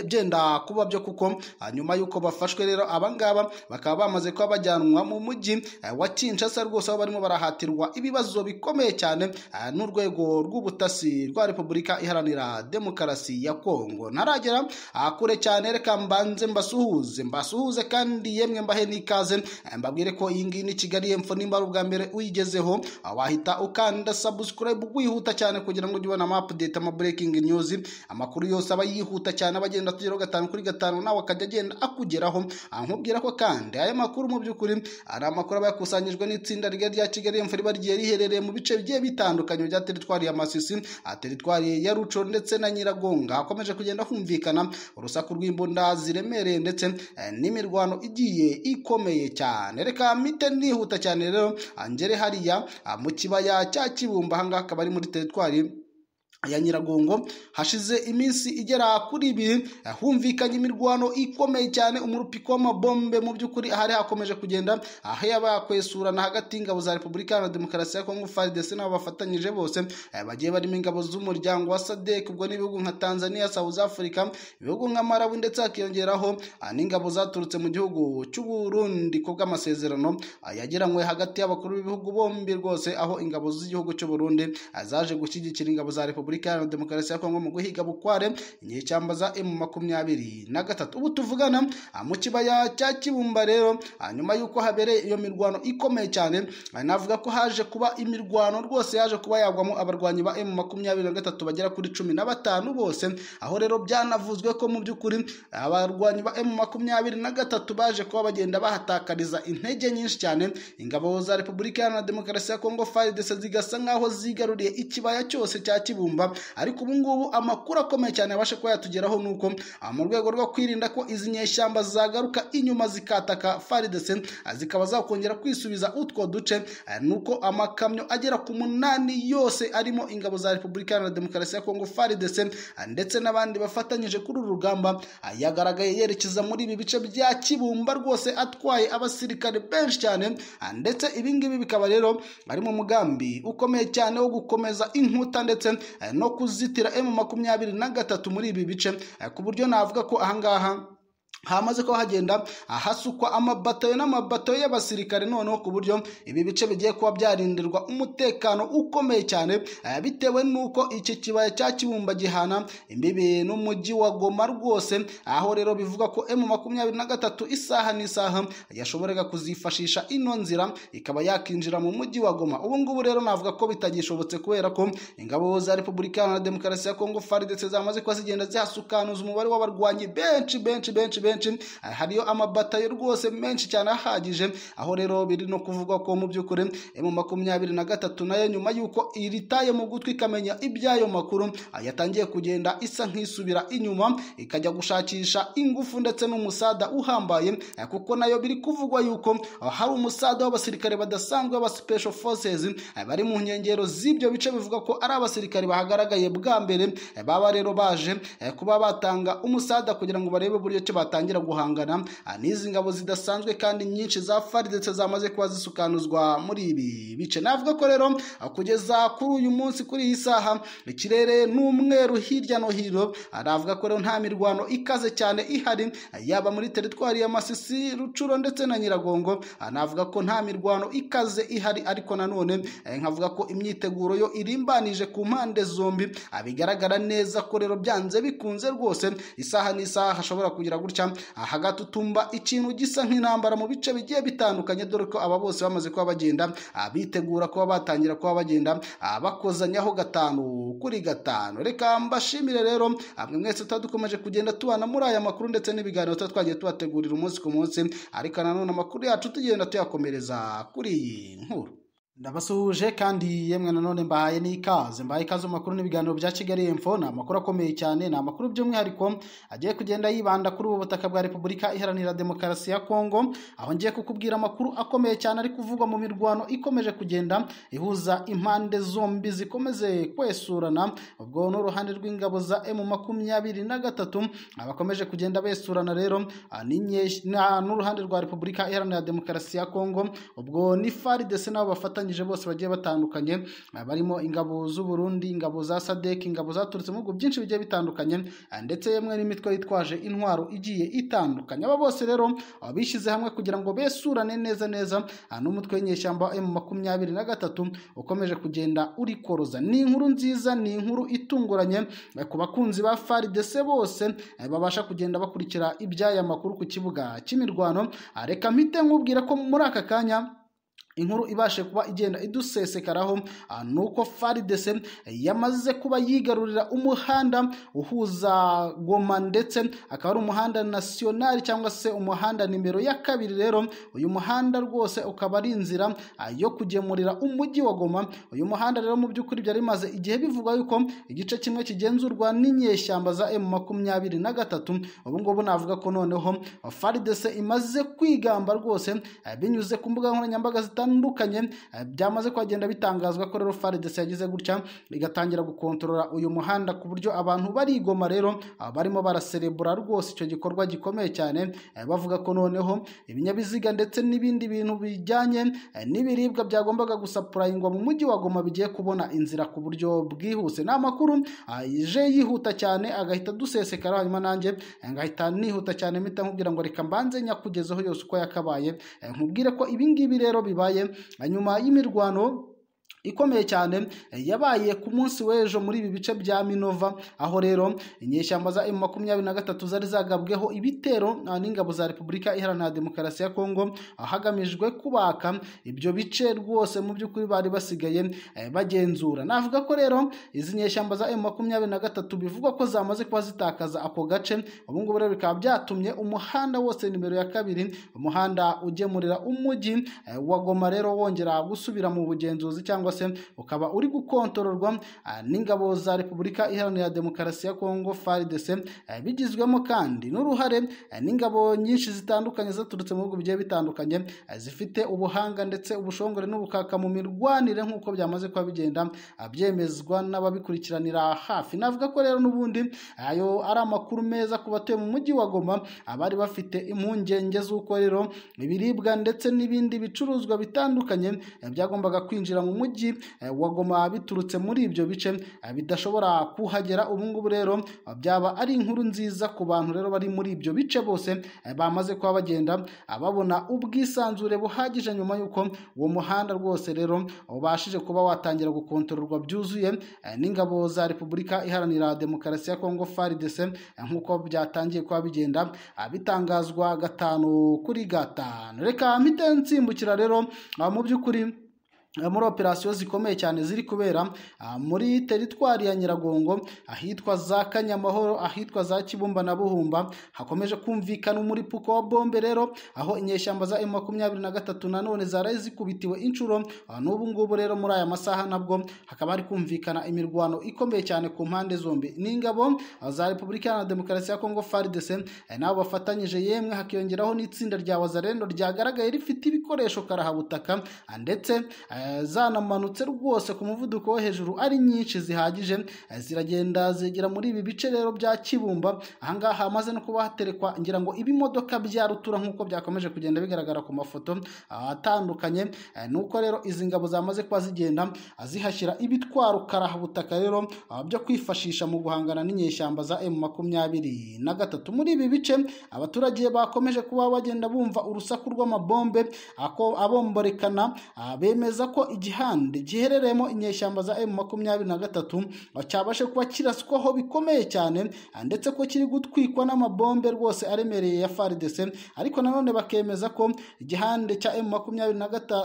[SPEAKER 1] byenda kuba byo kuko nyuma y'uko bafashwe rero abangaba bakaba bamaze kuba bajyanwa mu mujyi eh, wa Kinshasa rwose aho barimo barahatirwa ibibazo bikomeye cyane eh, n'urwego rw'ubutasi rwa Repubulika iharanira demokarasi ya Kongo ntaragera ah, kure cyane reka mbanze mbasuhuze mbasuhuze kandi yemwe mbahe n'ikaze eh, mbabwire ko iyi ngiyi ni Kigali y'Epfo nimba ari ubwa mbere uyigezeho ah, wahita ukanda subscribe wihuta cyane kugira ngo ujye ubona ama update ama news amakuru yose aba yihuta cyane bagenda tugeraho gatanu kuri gatanu nawe akajya agenda akugeraho nkubwira ko kandi aya makuru mu by'ukuri ari amakuru aba yakusanyijwe n'itsinda rigari rya kigali imvura riba rigiye riherereye mu bice bigiye bitandukanye bya teritwari ya masisi teritwari ya ruco ndetse na nyiragonga akomeje kugenda humvikana urusaku rw'imbunda ziremereye ndetse eh, n'imirwano igiye ikomeye cyane reka mite nihuta cyane rero angere hariya ah, mu kibaya cya kibumba ahangaha akaba ari muri teritwari ya nyiragongo hashize iminsi igera kuri ibiri eh, humvikanye imirwano ikomeye cyane umurupiko w'amabombe mu by'ukuri ahari hakomeje kugenda aho yaba yakwesurana hagati y'ingabo za repubulika iharanira demokarasi ya kongo faridesi n'abo bafatanyije bose eh, bagiye barimo ingabo z'umuryango wa sadek ubwo n'ibihugu nka tanzania south africa ibihugu nka marabu ndetse hakiyongeraho eh, n'ingabo zaturutse mu gihugu cy'uburundi ku bw'amasezerano yagiranywe hagati y'abakuru b'ibihugu bombi rwose aho ingabo z'igihugu cy'uburundi zaje gushyigikira ingabo za repubulika repubulika ya demokarasi ya kongo mu guhiga bukware igihe cyambaza emu makumyabiri na gatatu ubu tuvugana ah, mu kibaya cya kibumba rero ah, nyuma y'uko habereye iyo mirwano ikomeye cyane ah, navuga ko haje kuba imirwano rwose yaje kuba yagwamo abarwanyi ba emu makumyabiri na gatatu bagera kuri cumi na batanu bose aho rero byanavuzwe ko mu by'ukuri abarwanyi ba emu makumyabiri na gatatu baje kuba bagenda bahatakariza intege nyinshi cyane ingabo za repubulika ya demokarasi ya kongo faridese zigasa nk'aho zigaruriye ikibaya cyose cya kibumba kubyumva ariko ubu ngubu amakuru akomeye cyane abasha kuba yatugeraho ni uko ah, mu rwego rwo kwirinda ko izi nyeshyamba zagaruka inyuma zikataka faridese ah, zikaba zakongera kwisubiza utwo duce ah, ni uko amakamyo agera ku munani yose arimo ingabo za repubulika iharanira demokarasi ya kongo faridese ndetse n'abandi bafatanyije kuri uru rugamba yagaragaye yerekeza muri ibi bice bya kibumba rwose atwaye abasirikare benshi cyane ndetse ibingibi bikaba rero ari mu mugambi ukomeye cyane wo gukomeza inkuta ndetse no kuzitira emu makumyabiri na gatatu muri ibi bice ku buryo navuga ko ahangaha hamaze ko hagenda ahasukwa amabatoyo n'amabatoyo y'abasirikare noneho ku buryo ibi bice bigiye kuba byarindirwa umutekano ukomeye cyane eh, bitewe n'uko iki kibaya cya kibumba gihana imbibi n'umujyi wa goma rwose aho rero bivuga ko emu makumyabiri na gatatu isaha n'isaha yashoboraga kuzifashisha ino nzira ikaba yakinjira mu mujyi wa goma ubu ngubu rero navuga ko bitagishobotse kubera ko ingabo za repubulika iharanira demokarasi ya kongo fari ndetse zamaze kuba zigenda zihasukanuza umubare w'abarwanyi benshi benshi benshi benshi benshi hariyo amabatayo rwose menshi cyane ahagije aho rero biri no kuvugwa ko mu by'ukuri eh, mu makumyabiri na gatatu nayo nyuma y'uko iritaye mu gutwi ikamenya iby'ayo makuru ah, yatangiye kugenda isa nk'isubira inyuma ikajya gushakisha ingufu ndetse n'umusada uhambaye eh, kuko nayo biri kuvugwa yuko ah, hari umusada w'abasirikare badasanzwe ba special forces eh, bari mu nkengero z'ibyo bice bivuga ko ari abasirikare bahagaragaye bwa mbere baba rero baje kuba batanga umusada kugira ngo barebe uburyo ki batanga batangira guhangana ah, n'izi ngabo zidasanzwe kandi nyinshi za fari ndetse zamaze kuba zisukanuzwa muri ibi bice navuga ko rero ah, kugeza kuri uyu munsi kuri iyi saha ikirere ni umweru hirya no hino aravuga ah, ko rero nta mirwano ikaze cyane ihari yaba muri teritwari ya masisi rucuro ndetse na nyiragongo anavuga ko nta mirwano ikaze ihari ariko nanone eh, nkavuga ko imyiteguro yo irimbanije ku mpande zombi bigaragara neza ko rero byanze bikunze rwose isaha n'isaha hashobora kugira gutya ahagati utumva ikintu gisa nk'intambara mu bice bigiye bitandukanye dore ko aba bose bamaze kuba bagenda ah, bitegura kuba batangira kuba bagenda ah, bakozanyaho gatanu kuri gatanu reka mbashimire rero amwe ah, mwese dukomeje kugenda tubana muri aya makuru ndetse n'ibiganiro tuba twagiye tubategurira umunsi ku munsi ariko nanone amakuru yacu tugenda tuyakomereza kuri iyi nkuru ndabasuhuje kandi yemwe nanone mbahaye n'ikaze mbahaye ikaze mu makuru n'ibiganiro bya kigali info ni amakuru akomeye cyane ni amakuru by'umwihariko agiye kugenda yibanda kuri ubu butaka bwa repubulika iharanira demokarasi ya kongo aho ngiye kukubwira amakuru akomeye cyane ari kuvugwa mu mirwano ikomeje kugenda ihuza impande zombi zikomeze kwesurana ubwo n'uruhande rw'ingabo za emu makumyabiri na gatatu abakomeje kugenda besurana rero ah, n'uruhande rwa repubulika iharanira demokarasi ya kongo ubwo ni Faride se nabo bafatanya bafatanyije bose bagiye batandukanye eh, barimo ingabo z’u z'uburundi ingabo za sadek ingabo zaturutse mu bihugu byinshi bigiye bitandukanye eh, ndetse yemwe n'imitwe yitwaje intwaro igiye itandukanye aba bose rero eh, bishyize hamwe kugira ngo besurane neza neza n'umutwe w'inyeshyamba wa emu makumyabiri na gatatu ukomeje kugenda uri koroza ni inkuru nziza ni inkuru itunguranye ku bakunzi ba faridese bose babasha kugenda bakurikira iby'aya makuru ku kibuga cy'imirwano reka mpite nkubwira ko muri aka kanya inkuru ibashe kuba igenda idusesekaraho ni uko faridese yamaze kuba yigarurira umuhanda uhuza goma ndetse akaba ari umuhanda nasiyonari cyangwa se umuhanda nimero ya kabiri rero uyu muhanda rwose ukaba ari inzira ah, yo kugemurira umujyi wa goma uyu muhanda rero mu by'ukuri byari bimaze igihe bivugwa yuko igice kimwe kigenzurwa n'inyeshyamba za emu makumyabiri na gatatu ubu ngubu navuga ko noneho faridese imaze kwigamba rwose ah, binyuze ku mbuga nkoranyambaga zitandukanye bitandukanye eh, byamaze kugenda bitangazwa ko rero faredes yagize gutya igatangira gukontorora uyu muhanda ku buryo abantu barigoma rero ah, barimo baraserebura rwose icyo gikorwa gikomeye cyane eh, bavuga ko noneho ibinyabiziga ndetse n'ibindi bintu bijyanye eh, n'ibiribwa byagombaga gusapurayingwa mu mujyi wa goma bigiye kubona inzira ku buryo bwihuse ni amakuru ije ah, yihuta cyane agahita dusesekara hanyuma nanjye ngahita nihuta cyane mpita nkubwira ngo reka mbanze nyakugezeho yose uko yakabaye nkubwire ko ibingibi rero bibaye hanyuma y'imirwano ikomeye cyane yabaye ku munsi w'ejo muri ibi bice bya minova aho rero inyeshyamba za emu makumyabiri na gatatu zari zagabweho ibitero n'ingabo za repubulika iharanira demokarasi ya kongo hagamijwe kubaka ibyo bice rwose mu by'ukuri bari basigaye eh, bagenzura navuga ko rero izi nyeshyamba za emu makumyabiri na gatatu bivugwa ko zamaze kuba zitakaza ako gace ubu ngubu rero bikaba byatumye umuhanda wose nimero ya kabiri umuhanda ugemurira umujyi eh, wa goma rero wongera gusubira mu bugenzuzi cyangwa se wose ukaba uri gukontororwa ah, n'ingabo za repubulika iharanira demokarasi ya kongo fardc e eh, bigizwemo kandi n'uruhare eh, n'ingabo nyinshi zitandukanye zaturutse mu bihugu bigiye bitandukanye eh, zifite ubuhanga ndetse ubushongore n'ubukaka mu mirwanire nk'uko byamaze kuba bigenda ah, byemezwa n'ababikurikiranira hafi navuga ko rero n'ubundi ayo ari amakuru meza ku batuye mu mujyi wa goma abari ah, bafite impungenge z'uko rero ibiribwa ndetse n'ibindi bicuruzwa bitandukanye byagombaga kwinjira mu mujyi mujyi eh, wa Goma biturutse muri ibyo bice eh, bidashobora kuhagera ubu ngubu rero eh, byaba ari inkuru nziza ku bantu rero bari muri ibyo bice bose bamaze kuba bagenda babona ubwisanzure buhagije nyuma y'uko uwo muhanda rwose rero ubashije kuba watangira gukontororwa byuzuye n'ingabo za Repubulika Iharanira Demokarasi ya Kongo FARDC e nk'uko byatangiye kuba bigenda bitangazwa gatanu kuri gatanu reka mpite nsimbukira rero mu by'ukuri Eh, muri operasiyo zikomeye cyane ziri kubera ah, muri teritwari ya nyiragongo ahitwa za kanyamahoro ahitwa za kibumba na buhumba hakomeje kumvikana umuripuko wa bombe rero aho inyeshyamba za emu makumyabiri na gatatu nanone zari zikubitiwe inshuro ah, n'ubu ngubu rero muri aya masaha nabwo hakaba hari kumvikana imirwano ikomeye cyane ku mpande zombi n'ingabo ah, za repubulika iharanira demokarasi ya kongo faridese eh, nabo bafatanyije yemwe hakiyongeraho n'itsinda rya wazarendo ryagaragaye rifite ibikoresho karahabutaka ndetse Eh, zanamanutse rwose ku muvuduko wo hejuru ari nyinshi zihagije eh, ziragenda zigera muri ibi bice rero bya kibumba ahangaha hamaze no kuba haterekwa ngira ngo ibimodoka byarutura nk'uko byakomeje kugenda bigaragara ku mafoto atandukanye eh, ni uko rero izi ngabo zamaze kuba zigenda zihashyira ibitwara ukarabutaka rero byo kwifashisha mu guhangana n'inyeshyamba za emu makumyabiri na gatatu muri ibi bice abaturage bakomeje kuba bagenda bumva urusaku rw'amabombe abomborekana bemeza ko igihande giherereyemo inyeshyamba za emu makumyabiri na gatatu cyabashe kuba kiraswaho bikomeye cyane ndetse ko kiri gutwikwa n'amabombe rwose aremereye ya faridese ariko nanone bakemeza ko igihande cya emu makumyabiri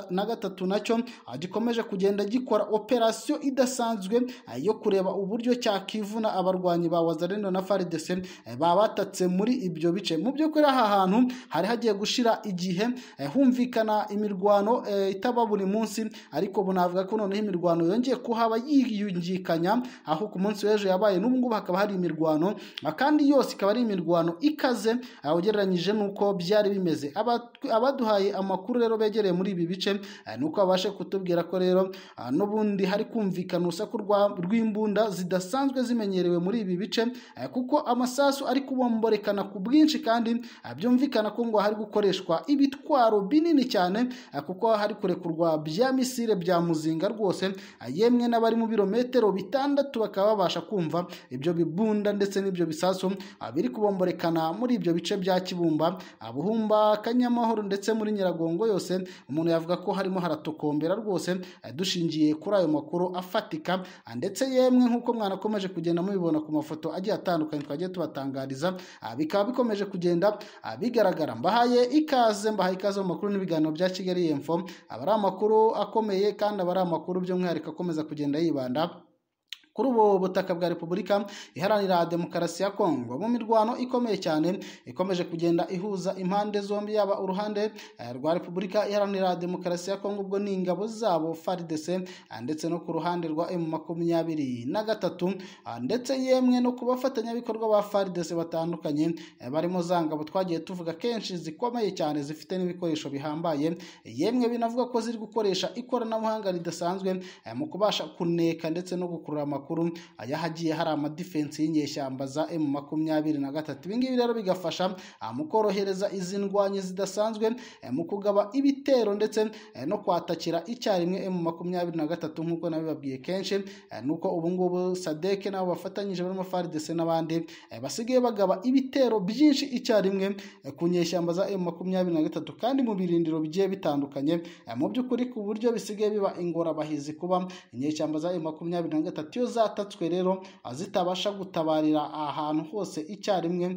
[SPEAKER 1] na gatatu nacyo ah, gikomeje kugenda gikora operasiyo idasanzwe ah, yo kureba uburyo cyakivuna abarwanyi ba wazarendo na faridese eh, babatatse muri ibyo bice mu by'ukuri aha hantu hari hagiye gushira igihe eh, humvikana imirwano eh, itaba buri munsi ariko navuga ko noneho imirwano yongeye kuhaba yiyungikanya aho ku munsi w'ejo yabaye n'ubu ngubu hakaba hari imirwano kandi yose ikaba ari imirwano ikaze ugereranyije n'uko byari bimeze abaduhaye amakuru rero begereye muri ibi bice eh, ni uko babashe kutubwira ko rero eh, n'ubundi hari kumvikana urusaku rw'imbunda zidasanzwe zimenyerewe muri ibi bice eh, kuko amasasu ari kubomborekana ku bwinshi kandi byumvikana ko ngo hari gukoreshwa ibitwaro binini cyane kuko hari kurekurwa bya n'ibisire bya muzinga rwose ah, yemwe n'abari mu birometero bitandatu bakaba babasha kumva ibyo bibunda ndetse n'ibyo bisasu ah, biri kubomborekana muri ibyo bice bya kibumba ah, buhumba kanyamahoro ndetse muri nyiragongo yose umuntu yavuga ko harimo haratokombera rwose dushingiye kuri ayo makuru afatika ndetse yemwe nk'uko mwana akomeje kugenda mubibona ku mafoto agiye atandukanye twagiye tubatangariza bikaba bikomeje kugenda bigaragara mbahaye ikaze mbahaye ikaze mu makuru n'ibiganiro bya kigali yemfo aba ari amakuru akomeye kandi abara amakuru by'umwihariko akomeza kugenda yibanda kuri ubu butaka bwa repubulika iharanira demokarasi ya kongo mu mirwano ikomeye cyane ikomeje kugenda ihuza impande zombi yaba uruhande eh, rwa repubulika iharanira demokarasi ya kongo ubwo ni ingabo zabo faridese eh, ndetse no ku ruhande rwa emu makumyabiri na gatatu eh, ndetse yemwe no ku bafatanyabikorwa ba faridese batandukanye barimo za ngabo twagiye tuvuga kenshi zikomeye cyane zifite n'ibikoresho bihambaye yemwe binavuga ko ziri gukoresha ikoranabuhanga ridasanzwe mu kubasha kuneka ndetse no gukurura amakuru makuru hagiye hari amadifensi y'inyeshyamba za emu makumyabiri na gatatu ibingibi rero bigafasha eh, mu korohereza izi ndwanyi zidasanzwe eh, mu kugaba ibitero ndetse eh, no kwatakira icyarimwe emu makumyabiri na gatatu nk'uko nabibabwiye kenshi nuko ubungubu sadeke nabo bafatanyije barimo faridese n'abandi basigaye bagaba ibitero byinshi icyarimwe ku nyeshyamba za emu makumyabiri na gatatu kandi mu birindiro bigiye bitandukanye mu by'ukuri ku buryo bisigaye biba ingorabahizi kuba inyeshyamba za emu makumyabiri na gatatu iyo zatatswe rero zitabasha gutabarira ahantu hose icyarimwe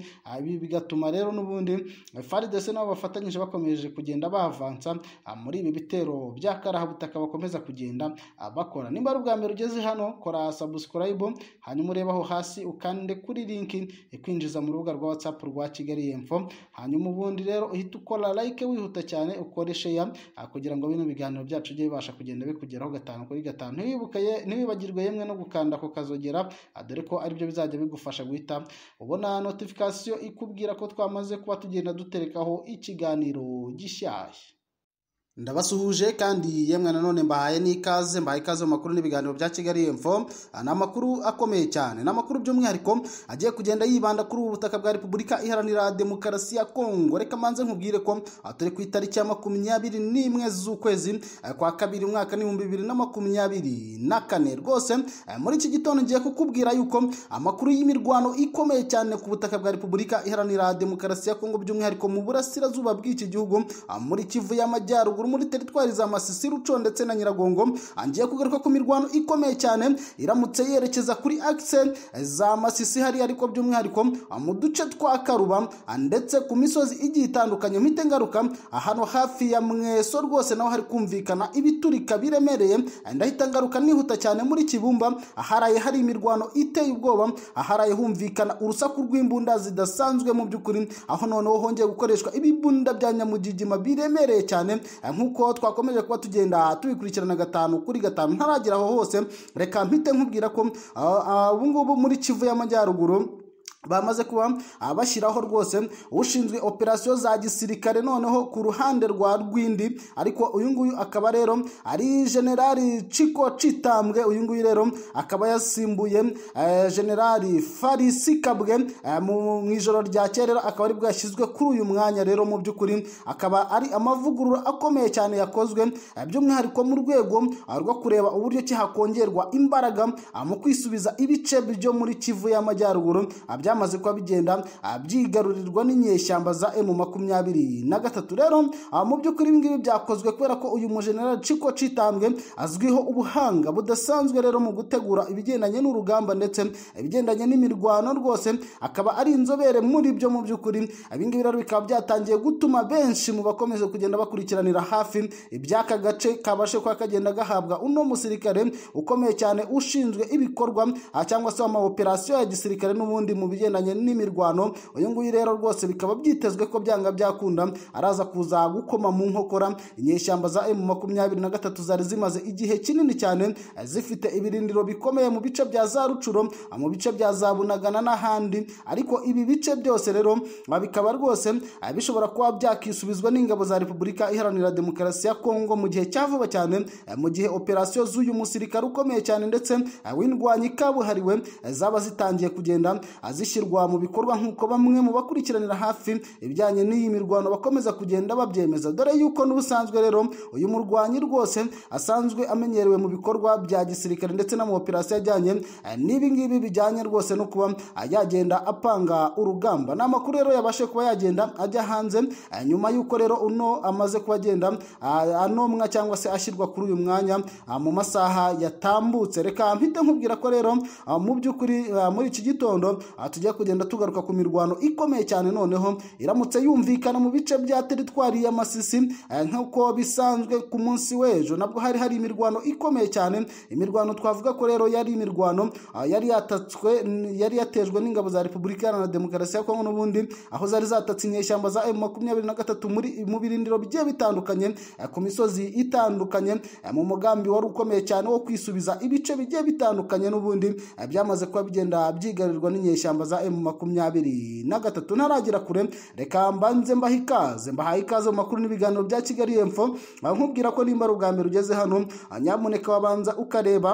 [SPEAKER 1] ibi bigatuma rero n'ubundi faridese nabo bafatanyije bakomeje kugenda bavansa ah, muri ibi bitero bya by'akarabutaka bakomeza kugenda ah, bakora nimba ari ubwa mbere ugeze hano kora sabusikarayibu hanyuma urebe hasi ukande kuri linki ikwinjiza eh, mu rubuga rwa watsapu rwa kigali yemfo hanyuma ubundi rero uhita ukora layike wihuta cyane ukore ya ah, kugira ngo bino biganiro byacu bijye bibasha kugenda bikugeraho gatanu kuri gatanu ntiwibagirwe yemwe no gukanda ugakanda kazogera ah, dore ko aribyo bizajya bigufasha guhita ubona notifikasiyo ikubwira ko twamaze kuba tugenda duterekaho ikiganiro gishyashya ndabasuhuje kandi yemwe nanone mbahaye n'ikaze mbahaye ikaze mu makuru n'ibiganiro bya kigali info ni amakuru akomeye cyane ni amakuru by'umwihariko agiye kugenda yibanda kuri ubu butaka bwa repubulika iharanira demokarasi ya kongo reka manze nkubwire ko turi ku itariki ya makumyabiri n'imwe z'ukwezi eh, kwa kabiri umwaka n'ibihumbi bibiri na makumyabiri na kane rwose eh, muri iki gitondo ngiye kukubwira yuko amakuru y'imirwano ikomeye cyane ku butaka bwa repubulika iharanira demokarasi ya kongo by'umwihariko mu burasirazuba bw'iki gihugu eh, muri kivu y'amajyaruguru ruri muri teritwari za masisi ruco ndetse na nyiragongo angiye kugaruka ku mirwano ikomeye cyane iramutse yerekeza kuri akise za masisi hari ariko by'umwihariko mu duce twa karuba ndetse ku misozi igiye itandukanye mpite ngaruka ahantu hafi ya mweso rwose naho hari kumvikana ibiturika biremereye ndahita ngaruka nihuta cyane muri kibumba aharaye hari imirwano iteye ubwoba aharaye humvikana urusaku rw'imbunda zidasanzwe mu by'ukuri aho noneho hongeye gukoreshwa ibibunda bya nyamugigima biremereye cyane nk'uko twakomeje kuba tugenda tubikurikirana gatanu kuri gatanu ntaragera aho hose reka mpite nkubwira ko ah, ah, ubu ngubu muri kivu y'amajyaruguru bamaze kuba bashyiraho rwose ushinzwe operasiyo za gisirikare noneho ku ruhande rwa rwindi ariko uyu nguyu akaba rero ari generali ciko citambwe uyu nguyu rero akaba yasimbuye eh, generali farisi eh, mu ijoro rya kera akaba ari bwo yashyizwe kuri uyu mwanya rero mu by'ukuri akaba ari amavugurura akomeye cyane yakozwe eh, by'umwihariko mu rwego rwo kureba uburyo ki imbaraga mu kwisubiza ibice byo muri kivu y'amajyaruguru yamaze kuba bigenda ah, byigarurirwa n'inyeshyamba za emu makumyabiri na gatatu rero ah, mu by'ukuri ibingibi byakozwe kubera ko uyu mujenerali ciko citambwe azwiho ubuhanga budasanzwe rero mu gutegura ibigendanye n'urugamba ndetse ibigendanye n'imirwano rwose akaba ari inzobere muri byo mu by'ukuri ibingibi rero bikaba byatangiye gutuma benshi mu bakomeje kugenda bakurikiranira hafi iby'aka gace kabashe kuba kagenda gahabwa uno musirikare ukomeye cyane ushinzwe ibikorwa ah, cyangwa se amaoperasiyo ya gisirikare n'ubundi mu bijyanye ibigendanye n'imirwano uyu nguyu rero rwose bikaba byitezwe ko byanga byakunda araza kuza gukoma mu nkokora inyeshyamba za emu makumyabiri na gatatu zari zimaze igihe kinini cyane zifite ibirindiro bikomeye mu bice bya za rucuro mu bice bya za bunagana n'ahandi ariko ibi bice byose rero bikaba rwose bishobora kuba byakisubizwa n'ingabo za repubulika iharanira demokarasi ya kongo mu gihe cya vuba cyane mu gihe operasiyo z'uyu musirikare ukomeye cyane ndetse w'indwanyi kabuhariwe zaba zitangiye kugenda azi bishyirwa mu bikorwa nk'uko bamwe mu bakurikiranira hafi ibijyanye n'iyi mirwano bakomeza kugenda babyemeza dore yuko n'ubusanzwe rero uyu murwanyi rwose asanzwe amenyerewe mu bikorwa bya gisirikare ndetse n'amawoperasiyo ajyanye eh, n'ibi ngibi bijyanye rwose no kuba eh, yagenda apanga urugamba ni amakuru rero yabashe kuba yagenda ajya hanze eh, nyuma y'uko rero uno amaze kuba agenda anomwa cyangwa se ashyirwa kuri uyu mwanya mu masaha yatambutse reka mpite nkubwira ko rero mu by'ukuri muri iki gitondo tujya kugenda tugaruka ku mirwano ikomeye cyane noneho iramutse yumvikana mu bice bya teritwari ya masisi eh, nk'uko bisanzwe ku munsi w'ejo nabwo hari hari imirwano ikomeye cyane imirwano twavuga ko rero yari imirwano ah, yari yatatswe yari yatejwe n'ingabo za repubulika iharanira demokarasi ya kongo n'ubundi aho zari zatatse inyeshyamba za emu makumyabiri na gatatu mu birindiro bigiye bitandukanye eh, ku misozi itandukanye eh, mu mugambi wari ukomeye cyane wo kwisubiza ibice bigiye bitandukanye n'ubundi byamaze kuba bigenda byigarirwa n'inyeshyamba za emu makumyabiri na gatatu ntaragera kure reka mbanze mbaha ikaze mbahaye ikaze mu makuru n'ibiganiro bya kigali emfo nkubwira ko nimba ari ubwa mbere ugeze hano nyamuneka wabanza ukareba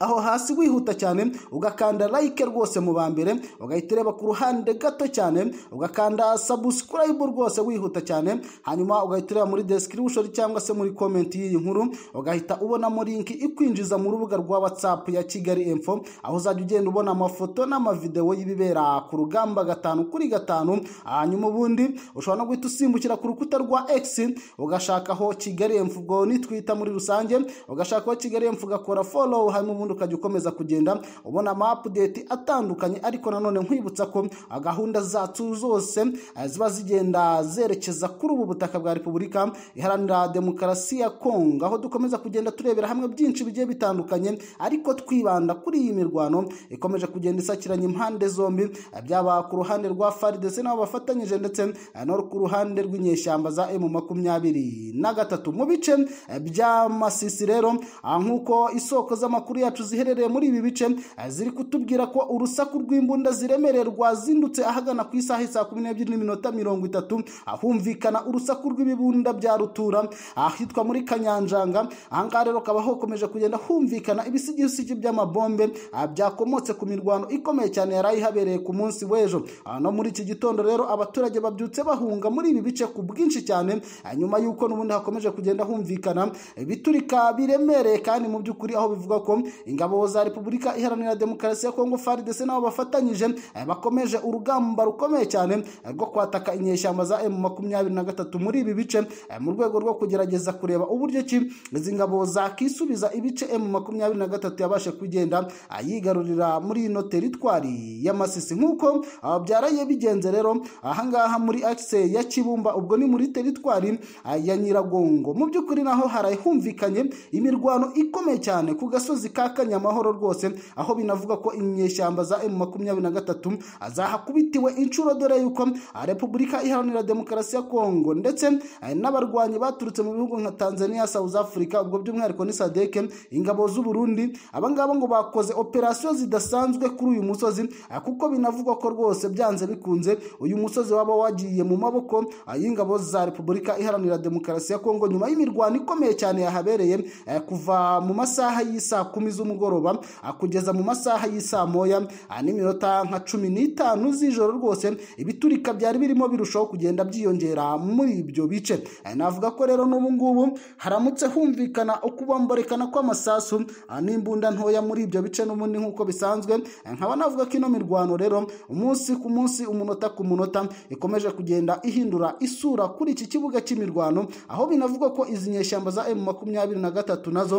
[SPEAKER 1] aho hasi wihuta cyane ugakanda like rwose mu ba mbere ugahita ureba ku ruhande gato cyane ugakanda subscribe rwose wihuta cyane hanyuma ugahita ureba muri description cyangwa se muri comment y'iyi nkuru ugahita ubonamo link ikwinjiza mu rubuga rwa WhatsApp ya Kigali Info aho uzajya ugenda ubona amafoto n'amavideo y'ibibera ku rugamba gatanu kuri gatanu hanyuma ubundi ushobora no guhita usimbukira ku rukuta rwa X ugashakaho Kigali Info ubwo ni muri rusange ugashakaho Kigali Info ugakora follow hanyuma ubundi ukajya ukomeza kugenda ubona ama apudeti atandukanye ariko nanone nkwibutsa ko gahunda zacu zose eh, ziba zigenda zerekeza kuri ubu butaka bwa repubulika iharanira demokarasi ya kongo aho dukomeza kugenda turebera hamwe byinshi bigiye bitandukanye ariko twibanda kuri iyi mirwano ikomeje kugenda isakiranya impande zombi eh, byaba ku ruhande rwa faridese n'abo bafatanyije ndetse eh, no ku ruhande rw'inyeshyamba za emu makumyabiri na gatatu mu bice by'amasisi rero ah, nk'uko isoko z'amakuru yacu zacu ziherereye muri ibi bice eh, ziri kutubwira ko urusaku rw'imbunda ziremereye rwazindutse ahagana ku isaha saa kumi n'ebyiri n'iminota mirongo itatu ahumvikana urusaku rw'ibibunda bya rutura ahitwa muri kanyanjanga ahangaha rero kaba hokomeje kugenda humvikana ibisigisigi by'amabombe eh, byakomotse ku mirwano ikomeye cyane yari ihabereye ku munsi w'ejo ah, no muri iki gitondo rero abaturage babyutse bahunga muri ibi bice ku bwinshi cyane eh, nyuma y'uko n'ubundi hakomeje kugenda humvikana ibiturika biremereye kandi mu by'ukuri aho bivuga ko ingabo za repubulika iharanira demokarasi ya kongo faridese nabo bafatanyije eh, bakomeje urugamba rukomeye cyane eh, rwo kwataka inyeshyamba za emu makumyabiri na gatatu muri ibi bice eh, mu rwego rwo kugerageza kureba uburyo ki izi ngabo zakisubiza ibice emu makumyabiri na gatatu yabashe kugenda yigarurira muri ino teritwari y'amasisi nk'uko byaraye bigenze rero ahangaha muri akise ya kibumba ubwo ni muri teritwari ya nyiragongo mu by'ukuri naho harahumvikanye imirwano ikomeye cyane ku gasozi ka yahakanye amahoro rwose aho binavuga ko inyeshyamba za emu makumyabiri na gatatu azahakubitiwe inshuro dore yuko repubulika iharanira demokarasi ya kongo ndetse eh, n'abarwanyi baturutse mu bihugu nka tanzania south africa ubwo by'umwihariko ni sadeke ingabo z'uburundi abangaba ngo bakoze operasiyo zidasanzwe kuri uyu musozi eh, kuko binavugwa ko rwose byanze bikunze uyu musozi waba wagiye mu maboko eh, y'ingabo za repubulika iharanira demokarasi ya kongo nyuma y'imirwano ikomeye cyane yahabereye kuva mu masaha y'isaa kumi z'umwe z'umugoroba kugeza mu masaha y'isaa moya n'iminota nka cumi n'itanu z'ijoro rwose ibiturika byari birimo birushaho kugenda byiyongera muri ibyo bice navuga ko rero n'ubu ngubu haramutse humvikana ukubomborekana kw'amasasu n'imbunda ntoya muri ibyo bice n'ubundi nk'uko bisanzwe nkaba navuga ko ino mirwano rero umunsi ku munsi umunota ku munota ikomeje kugenda ihindura isura kuri iki kibuga cy'imirwano aho binavugwa ko izi nyeshyamba za emu makumyabiri na gatatu nazo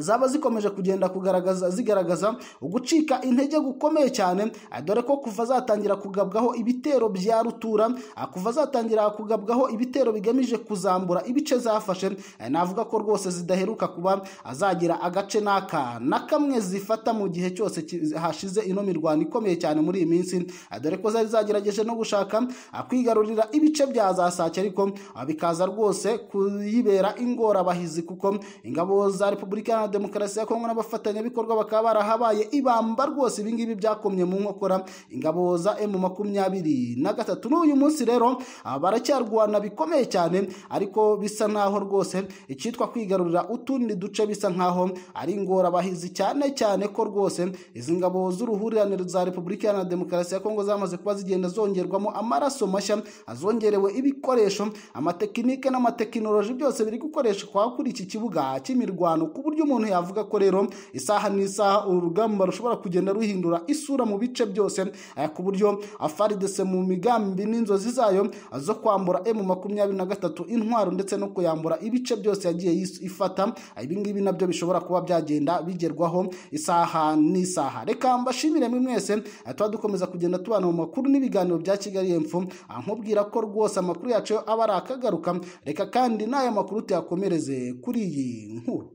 [SPEAKER 1] zaba zikomeje kugenda kugaragaza zigaragaza ugucika intege gukomeye cyane dore ko kuva zatangira kugabwaho ibitero bya rutura kuva zatangira kugabwaho ibitero bigamije kuzambura ibice zafashe navuga ko rwose zidaheruka kuba azagira agace n'aka na kamwe zifata mu gihe cyose hashize ino mirwano ikomeye cyane muri iyi minsi dore ko zari zagerageje no gushaka kwigarurira ibice bya za sake ariko bikaza rwose kuyibera ingorabahizi kuko ingabo za repubulika demokarasi ya kongo n'abafatanyabikorwa bakaba barahabaye ibamba rwose ibingibi byakomye mu nkokora ingabo za emu makumyabiri na gatatu n'uyu munsi rero ah, baracyarwana bikomeye cyane ariko bisa nkaho rwose icyitwa kwigarurira utundi duce bisa nkaho ari ingorabahizi cyane cyane ko rwose izi ngabo z'uruhurirane za repubulika iharanira demokarasi ya kongo zamaze kuba zigenda zongerwamo amaraso mashya azongerewe ibikoresho amatekinike n'amatekinoloji byose biri gukoreshwa kuri iki kibuga cy'imirwano ku buryo umuntu yavuga ko rero isaha n'isaha uru rugamba rushobora kugenda ruhindura isura mu bice byose ku buryo afaridese mu migambi n'inzozi zayo zo kwambura emu makumyabiri na gatatu intwaro ndetse no kuyambura ibice byose yagiye ifata ibingibi nabyo bishobora kuba byagenda bigerwaho isaha n'isaha reka mbashimire mwese eh, tuba dukomeza kugenda tubana mu makuru n'ibiganiro bya kigali y'epfo ah, nkubwira ko rwose amakuru yacu aba ari akagaruka reka kandi n'aya makuru tuyakomereze kuri iyi nkuru